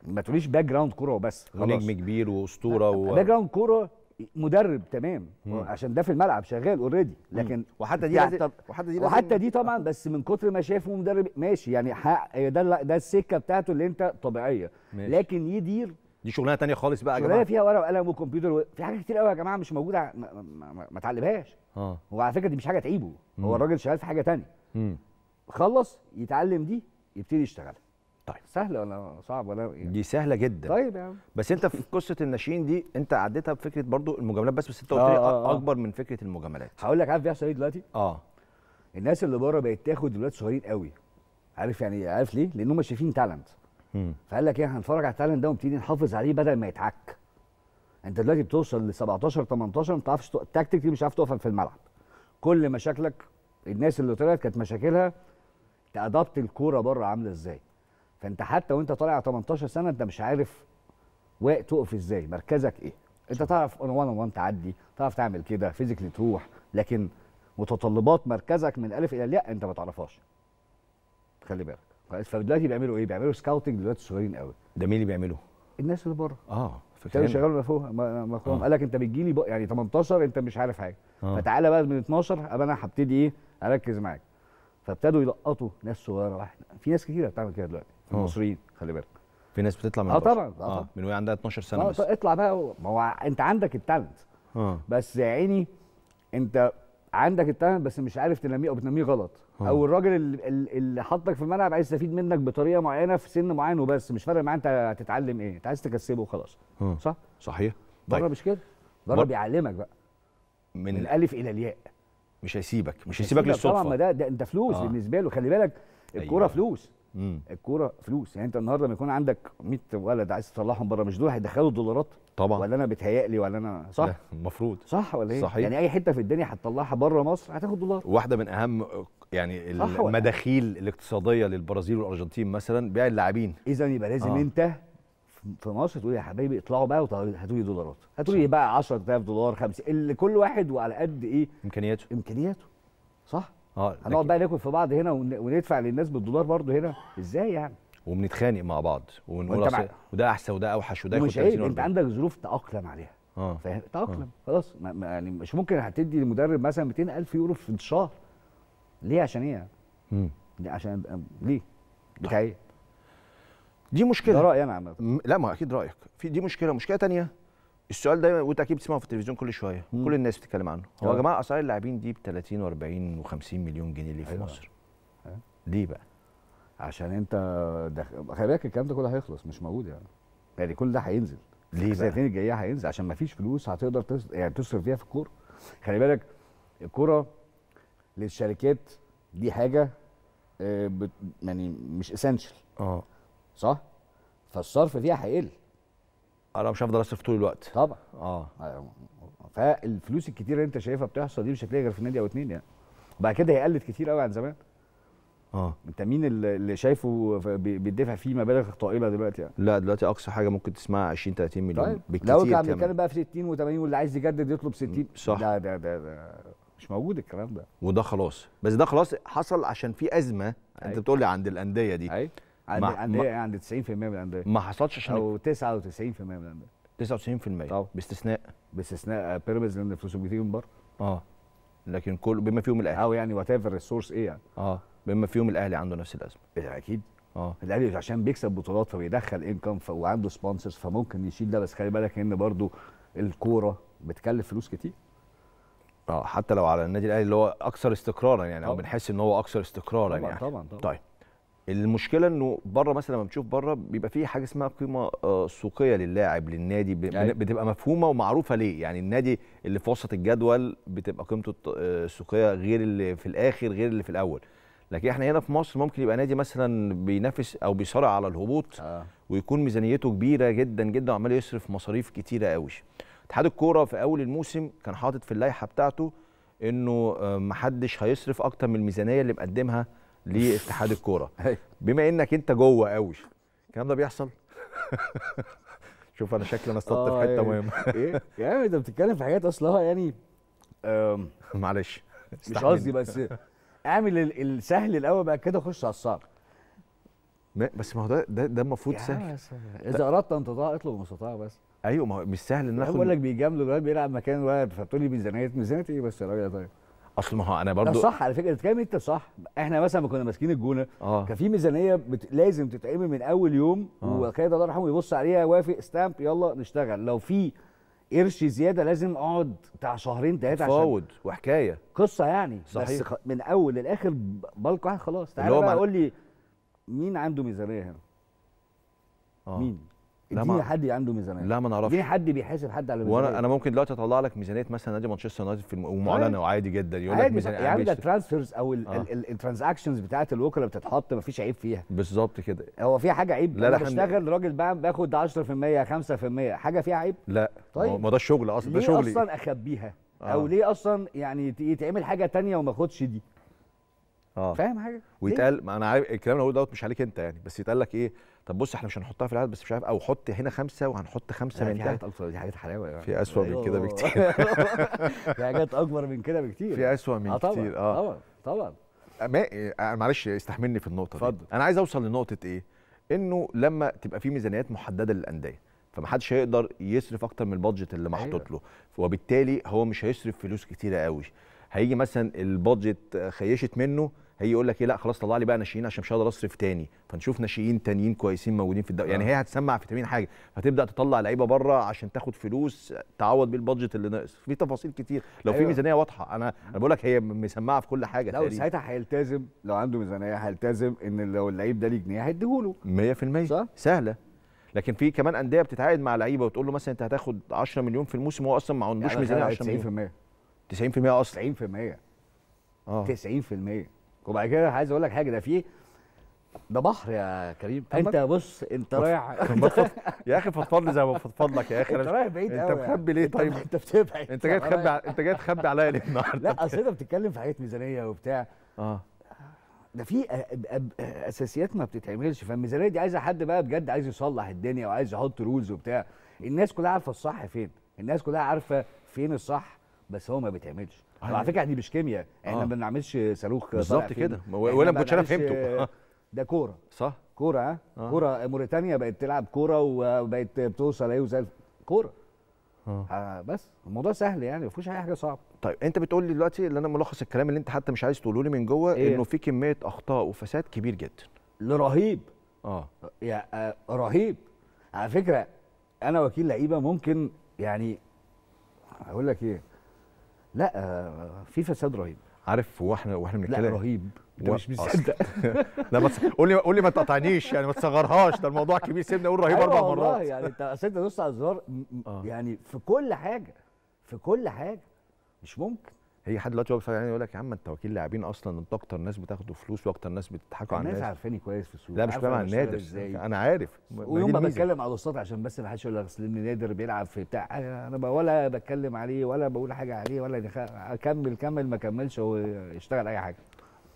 ما تقوليش باك جراوند كوره وبس خلاص نجم كبير واسطوره و... باك جراوند كوره مدرب تمام مم. عشان ده في الملعب شغال اوريدي لكن مم. وحتى دي يعني لازم وحتى دي لازم وحتى دي طبعا بس من كتر ما شافه مدرب ماشي يعني حق ده ده السكه بتاعته اللي انت طبيعيه ماشي. لكن يدير دي شغلانه ثانيه خالص بقى يا جماعه شغلانه فيها ورقه وقلم وكمبيوتر و... في حاجات كتير قوي يا جماعه مش موجوده ما, ما, ما تعلمهاش اه وعلى فكره دي مش حاجه تعيبه هو الراجل شغال في حاجه ثانيه خلص يتعلم دي يبتدي يشتغلها طيب سهله ولا صعبه ولا يعني. دي سهله جدا طيب يا عم بس انت في قصه الناشئين دي انت عديتها بفكره برضو المجاملات بس بس انت قلت آه، لي آه،, آه اكبر من فكره المجاملات هقول لك عارف بيحصل ايه دلوقتي؟ اه الناس اللي بره بقت تاخد دلوقتي صغيرين قوي عارف يعني إيه؟ عارف ليه؟ لان هم شايفين تالنت فقال لك ايه هنتفرج على التالنت ده ونبتدي نحافظ عليه بدل ما يتعك انت دلوقتي بتوصل ل 17 18 ما بتعرفش التكتيك دي مش عارف تقف في الملعب كل مشاكلك الناس اللي طلعت كانت مشاكلها تأدبت الكوره بره عامله ازاي فانت حتى وانت طالع 18 سنه انت مش عارف تقف ازاي مركزك ايه انت تعرف اون وان وان تعدي تعرف تعمل كده فيزيكلي تروح لكن متطلبات مركزك من الف الى الياء انت ما تعرفهاش خلي بالك فدلوقتي بيعملوا ايه بيعملوا سكاوتنج دلوقتي صغيرين قوي ده مين اللي بيعمله الناس اللي بره اه شغال ما فوق ما آه. قال لك انت بتجي لي يعني 18 انت مش عارف حاجه آه. فتعالى بقى من 12 ابقى انا هبتدي ايه اركز معاك فابتدوا يلقطوا ناس صغيره واحده في ناس كتيره بتعمل كده دلوقتي المصريين خلي بالك في ناس بتطلع من اه طبعا اه, آه، من وهي عندها 12 سنه آه، بس اطلع بقى ما هو انت عندك التالنت آه. بس يا عيني انت عندك التالنت بس مش عارف تنميه او بتنميه غلط او الراجل اللي, اللي حطك في الملعب عايز يستفيد منك بطريقه معينه في سن معين وبس مش فارق معاه انت هتتعلم ايه انت عايز تكسبه وخلاص صح صحيح بره طيب. مش كده بره بيعلمك بقى من الالف الى الياء مش هيسيبك مش هيسيبك للصدفه طبعا ما ده, ده انت فلوس آه. بالنسبه له خلي بالك الكوره أيوة. فلوس مم. الكوره فلوس يعني انت النهارده لما يكون عندك 100 ولد عايز تطلعهم بره مش دول هيدخلوا دولارات طبعا ولا انا بتهيألي ولا انا صح المفروض صح ولا ايه صحيح. يعني اي حته في الدنيا هتطلعها بره مصر هتاخد دولار واحده من اهم يعني المداخيل الاقتصاديه للبرازيل والارجنتين مثلا بيع اللاعبين اذا يبقى لازم آه. انت في مصر تقول يا حبايبي اطلعوا بقى وهاتوا لي دولارات هاتوا لي بقى 10000 دولار 5 اللي كل واحد وعلى قد ايه امكانياته امكانياته صح اه هنقعد بقى ناكل في بعض هنا وندفع للناس بالدولار برضه هنا ازاي يعني وبنتخانق مع بعض ونقول مع... وده احسن وده اوحش وده مش عيب انت عندك ظروف تاقلم عليها اه فاهم تاقلم آه. خلاص يعني مش ممكن هتدي لمدرب مثلا 200000 يورو في الشهر ليه عشان ايه امم عشان ليه بتاع ايه؟ دي مشكله ده رايي انا عامه لا ما اكيد رايك في دي مشكله مشكله ثانيه السؤال ده وانت اكيد بتسمعه في التلفزيون كل شويه مم. كل الناس بتتكلم عنه هو يا آه. جماعه اسعار اللاعبين دي ب 30 و40 و50 مليون جنيه ليه في أيوة. مصر؟ أيوة. ليه بقى؟ عشان انت دخ... خلي بالك الكلام ده كله هيخلص مش موجود يعني يعني كل ده هينزل ليه السنتين الجايه هينزل عشان ما فيش فلوس هتقدر تصرف يعني تصرف فيها في الكوره خلي بالك الكوره للشركات دي حاجه آه، بت... يعني مش اسينشال اه صح؟ فالصرف فيها هيقل انا مش هفضل اصرف طول الوقت طبعا اه فالفلوس الكتيره اللي انت شايفها بتحصل دي مش هتلاقيها غير في نادي او اتنين يعني بعد كده هي قلت كتير قوي عن زمان اه انت مين اللي شايفه بيدفع فيه مبالغ طائله دلوقتي يعني لا دلوقتي اقصى حاجه ممكن تسمعها 20 30 مليون طيب. بالكتير لو كان بيتكلم بقى في 60 و80 واللي عايز يجدد يطلب 60 صح ده ده ده, ده مش موجود الكلام ده وده خلاص بس ده خلاص حصل عشان في ازمه أيوة. انت بتقول لي عند الانديه دي ايوه عند عند ايه عند 90% من الانديه ما حصلش عشان او 99% من الانديه 99% طبعا باستثناء باستثناء آه، بيراميدز لان فلوسهم بتيجي من بره اه لكن كل بما فيهم الاهلي او يعني وات ايفر ريسورس ايه يعني اه بما فيهم الاهلي عنده نفس الازمه إيه، اكيد اه الاهلي عشان بيكسب بطولات فبيدخل انكم وعنده سبونسرز فممكن يشيل ده بس خلي بالك ان برضو الكوره بتكلف فلوس كتير اه حتى لو على النادي الاهلي اللي هو اكثر استقرارا يعني او بنحس ان هو اكثر استقرارا طبعًا يعني طبعا طبعا طيب المشكله انه بره مثلا لما بتشوف بره بيبقى في حاجه اسمها قيمه آه، سوقيه للاعب للنادي أيوة. بتبقى مفهومه ومعروفه ليه يعني النادي اللي في وسط الجدول بتبقى قيمته السوقيه آه، غير اللي في الاخر غير اللي في الاول لكن احنا هنا في مصر ممكن يبقى نادي مثلا بينافس او بيصارع على الهبوط آه. ويكون ميزانيته كبيره جدا جدا وعمال يصرف مصاريف كتيره قوي اتحاد الكوره في اول الموسم كان حاطط في اللائحه بتاعته انه آه، محدش هيصرف اكتر من الميزانيه اللي مقدمها لاتحاد الكوره أيوة. بما انك انت جوه قوي الكلام ده بيحصل شوف انا شكلي انا اصطدت في آه، حته إيه. مهمه ايه يا يعني عم انت بتتكلم في حاجات اصلها يعني معلش مش قصدي بس اعمل السهل الاول بقى كده خش على الصعب بس ما هو ده ده, المفروض سهل اذا اردت ان تطاع اطلب المستطاع بس ايوه ما هو مش سهل ان ناخد بقول لك بيجاملوا الواد بيلعب مكان الواد فبتقول لي ميزانيه ميزانيه ايه بس يا راجل طيب اصل ما هو انا برضو صح على فكره بتتكلم انت صح احنا مثلا كنا ماسكين الجونه آه. كان في ميزانيه بت... لازم تتعمل من اول يوم آه. وكاد الله يرحمه يبص عليها وافق ستامب يلا نشتغل لو في قرش زياده لازم اقعد بتاع شهرين ثلاثه عشان فاوض وحكايه قصه يعني صحيح. بس من اول للاخر بالك واحد خلاص تعالى بقى قول لي مين عنده ميزانيه هنا آه. مين اديني حد عنده ميزانيه لا ما نعرفش اديني حد بيحاسب حد على ميزانيه وانا انا ممكن دلوقتي اطلع لك ميزانيه مثلا نادي مانشستر يونايتد في ومعلنه وعادي جدا يقول لك ميزانيه يعني ده ترانسفيرز او الترانزاكشنز بتاعه الوكلاء بتتحط ما فيش عيب فيها بالظبط كده هو في حاجه عيب لا انا بشتغل راجل باخد 10% 5% حاجه فيها عيب لا طيب ما ده الشغل اصلا ده شغلي اصلا إيه؟ اخبيها آه. او ليه اصلا يعني يتعمل حاجه تانية وما اخدش دي اه فاهم حاجه ويتقال ما انا عارف الكلام اللي هو دوت مش عليك انت يعني بس يتقال لك ايه طب بص احنا مش هنحطها في العدد بس مش عارف او حط هنا خمسه وهنحط خمسه يعني من اكتر دي حاجات حلاوه يعني في اسوء من كده أيوه. بكتير في حاجات اكبر من كده بكتير في يعني. اسوء من آه كتير اه طبعا طبعا ما معلش استحملني في النقطه دي اتفضل انا عايز اوصل لنقطه ايه انه لما تبقى في ميزانيات محدده للانديه فمحدش هيقدر يصرف اكتر من البادجت اللي محطوط أيوه. له وبالتالي هو مش هيصرف فلوس كتيره قوي هيجي مثلا البادجت خيشت منه هي يقول لك ايه لا خلاص طلع لي بقى ناشئين عشان مش هقدر اصرف تاني فنشوف ناشئين تانيين كويسين موجودين في الدوري يعني آه. هي هتسمع في تمرين حاجه فتبدا تطلع لعيبه بره عشان تاخد فلوس تعوض بيه البادجت اللي ناقص في تفاصيل كتير لو أيوة. في ميزانيه واضحه انا انا بقول لك هي مسمعه في كل حاجه لا ساعتها هيلتزم لو عنده ميزانيه هيلتزم ان لو اللعيب ده ليه جنيه هيديهوله 100% صح؟ سهله لكن في كمان انديه بتتعاقد مع لعيبه وتقول له مثلا انت هتاخد 10 مليون في الموسم هو اصلا ما عندوش يعني ميزانيه 10 مليون 90% 90% اصلا 90% اه 90% وبعد كده عايز اقول لك حاجه ده فيه ده بحر يا كريم انت بص انت رايح يا اخي فضفض زي ما بفضفض لك يا اخي انت رايح بعيد انت مخبي ليه طيب انت بتبعد انت جاي تخبي انت جاي تخبي عليا ليه النهارده لا اصل انت بتتكلم في حاجات ميزانيه وبتاع اه ده في اساسيات ما بتتعملش فالميزانيه دي عايزه حد بقى بجد عايز يصلح الدنيا وعايز يحط رولز وبتاع الناس كلها عارفه الصح فين الناس كلها عارفه فين الصح بس هو ما بيتعملش على فكره دي مش كيمياء احنا آه. ما بنعملش صاروخ بالظبط كده وانا ما كنتش انا فهمته ده كوره صح كوره ها آه. كوره موريتانيا بقت تلعب كوره وبقت بتوصل ايه وزي كوره آه. آه. بس الموضوع سهل يعني ما فيهوش اي حاجه صعبه طيب انت بتقول لي دلوقتي اللي انا ملخص الكلام اللي انت حتى مش عايز تقوله لي من جوه إيه؟ انه في كميه اخطاء وفساد كبير جدا لرهيب اه يعني آه رهيب على فكره انا وكيل لعيبه ممكن يعني اقول لك ايه لا آه، في فساد رهيب عارف واحنا واحنا بنتكلم رهيب انت مش مصدق لا بس قول لي قول لي ما تقاطعنيش يعني ما تصغرهاش ده الموضوع كبير سيبني اقول رهيب اربع أيوة مرات والله يعني انت اصل انت دوست على الزرار يعني في كل حاجه في كل حاجه مش ممكن هي حد دلوقتي وهو يقول لك يا عم انت وكيل لاعبين اصلا انت اكتر ناس بتاخدوا فلوس واكتر ناس بتضحكوا على الناس الناس عارفاني كويس في السوق لا مش فاهم عن نادر انا عارف ويوم ما بتكلم على الاستاذ عشان بس ما حدش يقول لك اصل نادر بيلعب في بتاع انا ولا بتكلم عليه ولا بقول حاجه عليه ولا اكمل كمل ما كملش هو يشتغل اي حاجه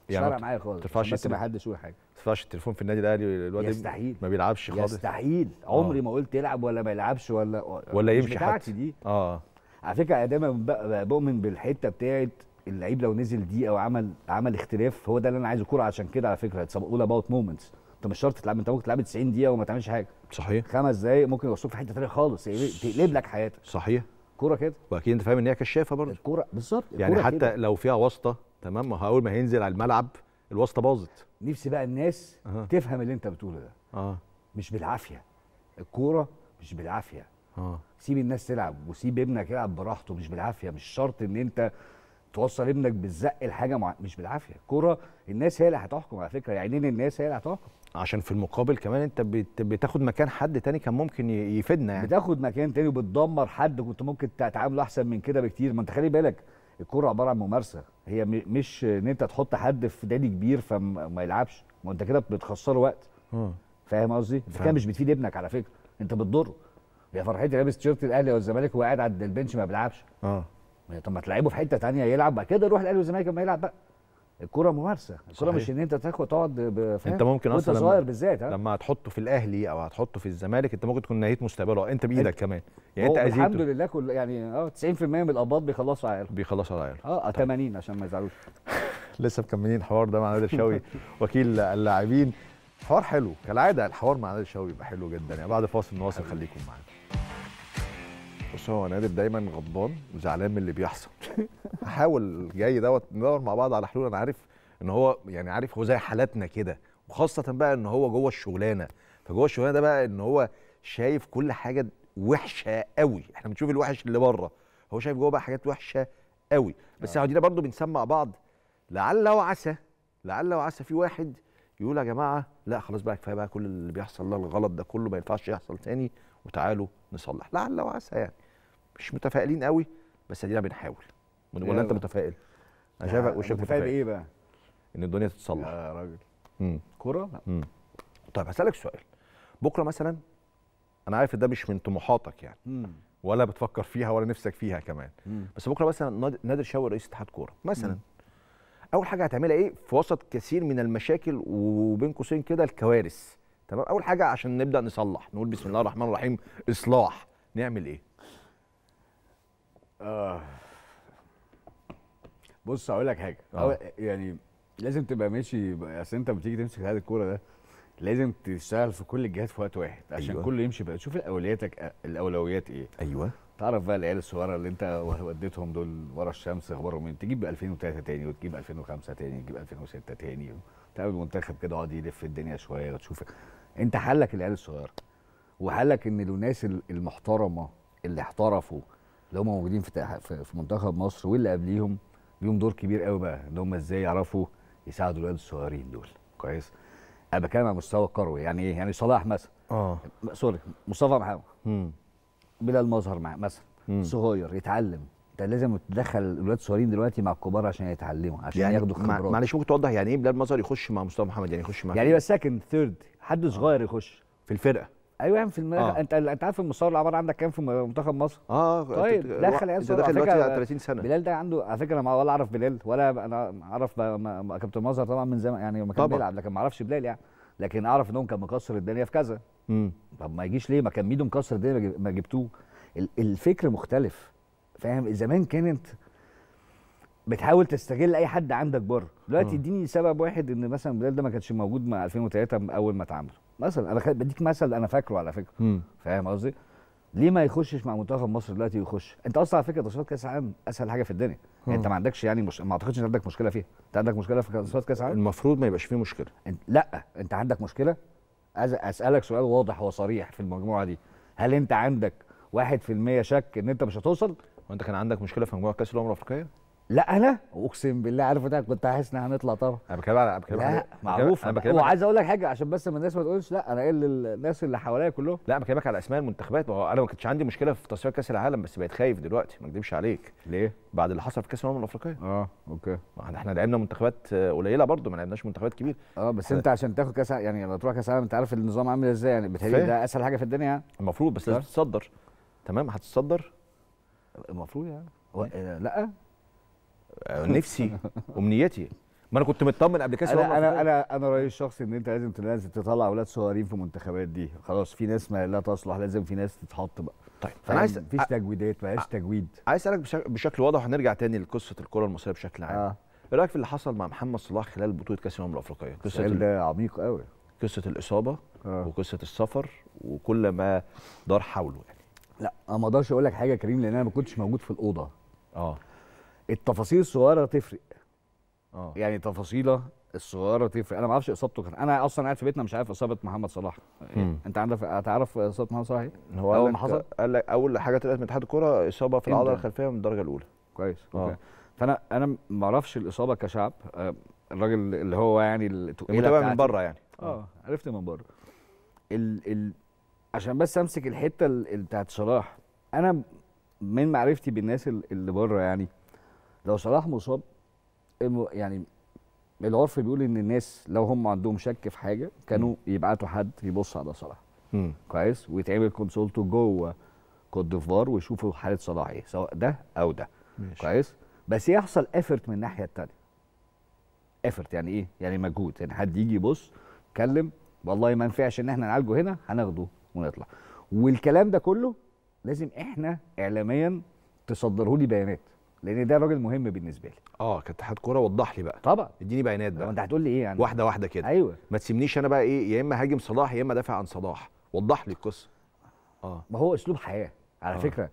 يعني معايا خالص ترفعش بس ما حدش يقول حاجه ما ترفعش التليفون في النادي الاهلي الواد يستحيل ما بيلعبش خالص يستحيل عمري آه. ما قلت يلعب ولا ما يلعبش ولا ولا يمشي حتى دي اه على فكره انا دايما بؤمن بالحته بتاعت اللعيب لو نزل دقيقه وعمل عمل اختلاف هو ده اللي انا عايزه كوره عشان كده على فكره اتس اول اباوت مومنتس انت مش شرط تلعب انت ممكن تلعب 90 دقيقه وما تعملش حاجه صحيح خمس دقايق ممكن يوصلوك في حته ثانيه خالص يعني تقلب لك حياتك صحيح كوره كده واكيد انت فاهم ان هي كشافه برضه الكوره بالظبط يعني حتى كده. لو فيها واسطه تمام اول ما هينزل على الملعب الواسطه باظت نفسي بقى الناس أه. تفهم اللي انت بتقوله ده أه. مش بالعافيه الكوره مش بالعافيه آه. سيب الناس تلعب وسيب ابنك يلعب براحته مش بالعافيه مش شرط ان انت توصل ابنك بالزق لحاجه مع... مش بالعافيه كرة الناس هي اللي هتحكم على فكره يعني الناس هي اللي هتحكم عشان في المقابل كمان انت بت... بتاخد مكان حد تاني كان ممكن يفيدنا يعني بتاخد مكان تاني وبتدمر حد كنت ممكن تعامله احسن من كده بكتير ما انت خلي بالك الكرة عباره عن ممارسه هي م... مش ان انت تحط حد في نادي كبير فما فم... يلعبش ما انت كده بتخسره وقت آه. فاهم قصدي؟ انت كده مش بتفيد ابنك على فكره انت بتضره يا فرحتي لابس تيشيرت الاهلي او الزمالك وهو قاعد على البنش ما بيلعبش اه طب ما تلعبه في حته ثانيه يلعب بعد كده روح الاهلي والزمالك لما يلعب بقى الكرة ممارسة، الكرة مش ان انت تاخد تقعد انت ممكن اصلا صغير بالذات لما هتحطه في الاهلي او هتحطه في الزمالك انت ممكن تكون نهيت مستقبله انت بايدك كمان يعني انت اذيته الحمد لله كل يعني اه 90% من الاباط بيخلصوا عيال بيخلصوا على عيالهم اه 80 آه، طيب. عشان ما يزعلوش لسه مكملين الحوار ده مع نادر شوقي وكيل اللاعبين حوار حلو كالعاده الحوار مع نادر شوقي بيبقى حلو جدا يعني بعد فاصل نواصل خليكم معانا بص هو نادر دايما غضبان وزعلان من اللي بيحصل هحاول جاي دوت ندور مع بعض على حلول انا عارف ان هو يعني عارف هو زي حالاتنا كده وخاصه بقى ان هو جوه الشغلانه فجوه الشغلانه ده بقى ان هو شايف كل حاجه وحشه قوي احنا بنشوف الوحش اللي بره هو شايف جوه بقى حاجات وحشه قوي بس آه. برضه بنسمع بعض لعل وعسى لعل وعسى في واحد يقول يا جماعه لا خلاص بقى كفايه بقى كل اللي بيحصل ده الغلط ده كله ما ينفعش يحصل تاني وتعالوا نصلح لعل وعسى يعني مش متفائلين قوي بس ادينا بنحاول ولا انت متفائل؟ انا شايفك يعني وشك متفائل بايه بقى؟ ان الدنيا تتصلح يا راجل كوره؟ طيب هسالك سؤال بكره مثلا انا عارف ده مش من طموحاتك يعني مم. ولا بتفكر فيها ولا نفسك فيها كمان مم. بس بكره مثلا نادر شاور رئيس اتحاد كوره مثلا مم. اول حاجه هتعملها ايه في وسط كثير من المشاكل وبين قوسين كده الكوارث تمام اول حاجه عشان نبدا نصلح نقول بسم الله الرحمن الرحيم اصلاح نعمل ايه آه. بص هقول لك حاجه آه. يعني لازم تبقى ماشي اصل انت بتيجي تمسك هذه الكوره ده لازم تشتغل في كل الجهات في وقت واحد عشان أيوة. كله يمشي بقى تشوف الاولوياتك الاولويات ايه ايوه تعرف بقى العيال الصغيره اللي انت وديتهم دول ورا الشمس اخبارهم ايه تجيب 2003 تاني وتجيب 2005 تاني وتجيب 2006 تاني تعمل منتخب كده اقعد يلف الدنيا شويه وتشوف انت حلك العيال الصغيره وحلك ان الناس المحترمه اللي احترفوا اللي هم موجودين في في منتخب مصر واللي قبليهم ليهم دور كبير قوي بقى ان هم ازاي يعرفوا يساعدوا الولاد الصغيرين دول كويس انا بتكلم على مستوى القروي يعني ايه يعني صلاح مثلا اه سوري مصطفى محمد بلال مظهر مثلا صغير يتعلم انت لازم تدخل الولاد الصغيرين دلوقتي مع الكبار عشان يتعلموا عشان يعني ياخدوا خبرات معلش ممكن توضح يعني ايه بلال مظهر يخش مع مصطفى محمد يعني يخش مع يعني يبقى سكند ثيرد حد آه. صغير يخش في الفرقه ايوه يعني في الم... آه. انت انت عارف المستوى العباره عندك كام في منتخب مصر؟ اه, آه، طيب دخل انت دخل دلوقتي 30 سنه بلال ده عنده على فكره انا ولا اعرف بلال ولا انا اعرف كابتن مظهر طبعا من زمان يعني ما كان بيلعب لكن ما اعرفش بلال يعني لكن اعرف انهم كان مكسر الدنيا في كذا طب ما يجيش ليه ما كان ميدو مكسر الدنيا ما جبتوه الفكر مختلف فاهم زمان كانت بتحاول تستغل اي حد عندك بره دلوقتي اديني سبب واحد ان مثلا البلاد ده ما كانش موجود مع 2003 اول ما اتعمل مثلا انا بديك مثل انا فاكره على فكره فاهم قصدي ليه ما يخشش مع منتخب مصر دلوقتي ويخش انت اصلا على فكره تصفيات كاس العالم اسهل حاجه في الدنيا يعني مم. انت ما عندكش يعني مش... ما اعتقدش ان عندك مشكله فيها انت عندك مشكله في تصفيات كاس العالم المفروض ما يبقاش فيه مشكله انت... لا انت عندك مشكله أز... اسالك سؤال واضح وصريح في المجموعه دي هل انت عندك 1% شك ان انت مش هتوصل وانت كان عندك مشكله في مجموعه كاس الامم الافريقيه؟ لا انا اقسم بالله عارف انا كنت حاسس ان هنطلع طبعا انا بتكلم على بتكلم لا معروف انا بكلمك وعايز اقول لك حاجه عشان بس ما الناس ما تقولش لا انا قايل للناس اللي حواليا كلهم لا بكلمك على اسماء المنتخبات هو انا ما كنتش عندي مشكله في تصفيات كاس العالم بس بقيت خايف دلوقتي ما اكذبش عليك ليه؟ بعد اللي حصل في كاس الامم الافريقيه اه اوكي احنا لعبنا منتخبات آه، قليله برضه ما لعبناش منتخبات كبيره اه بس انت عشان تاخد كاس يعني لما تروح كاس العالم انت عارف النظام عامل ازاي يعني بتهيألي ده اسهل حاجه في الدنيا المفروض بس لازم تتصدر تمام هتتصدر المفروض يعني إيه؟ لا آه، نفسي امنيتي ما انا كنت مطمن قبل كاس انا انا انا, أنا رايي الشخصي ان انت لازم تنزل تطلع اولاد صغيرين في المنتخبات دي خلاص في ناس ما لا تصلح لازم في ناس تتحط بقى طيب فانا عايز مفيش تجويدات ما تجويد عايز اسالك بشك... بشكل واضح هنرجع تاني لقصه الكره المصريه بشكل عام آه. ايه رايك في اللي حصل مع محمد صلاح خلال بطوله كاس الامم الافريقيه قصه ده عميق قوي قصه الاصابه آه. وقصه السفر وكل ما دار حوله يعني. لا انا ما اقدرش اقول لك حاجه يا كريم لان انا ما كنتش موجود في الاوضه اه التفاصيل الصغيره تفرق اه يعني تفاصيله الصغيره تفرق انا ما اعرفش اصابته كان انا اصلا قاعد في بيتنا مش عارف اصابه محمد صلاح انت عندك هتعرف اصابه محمد صلاح ايه؟ هو اول ما حصل قال لك اول حاجه طلعت من اتحاد الكوره اصابه في العضله الخلفيه من الدرجه الاولى كويس آه. اوكي فانا انا ما اعرفش الاصابه كشعب آه، الراجل اللي هو يعني المتابع من بره يعني اه عرفت من بره ال ال عشان بس امسك الحته بتاعت صلاح انا من معرفتي بالناس اللي بره يعني لو صلاح مصاب يعني العرف بيقول ان الناس لو هم عندهم شك في حاجه كانوا يبعتوا حد يبص على صلاح كويس ويتعمل كونسولت جوه كوت ديفوار ويشوفوا حاله صلاح ايه سواء ده او ده ماشي. كويس بس يحصل ايفورت من الناحيه الثانيه ايفورت يعني ايه يعني مجهود يعني حد يجي يبص يتكلم والله ما نفعش ان احنا نعالجه هنا هناخده ونطلع والكلام ده كله لازم احنا اعلاميا تصدره لي بيانات لان ده راجل مهم بالنسبه لي اه كاتحاد كوره وضح لي بقى طبعا اديني بيانات بقى انت هتقول لي ايه يعني واحده واحده كده ايوه ما تسيبنيش انا بقى ايه يا اما هاجم صلاح يا اما دافع عن صلاح وضح لي القصه اه ما هو اسلوب حياه على آه. فكره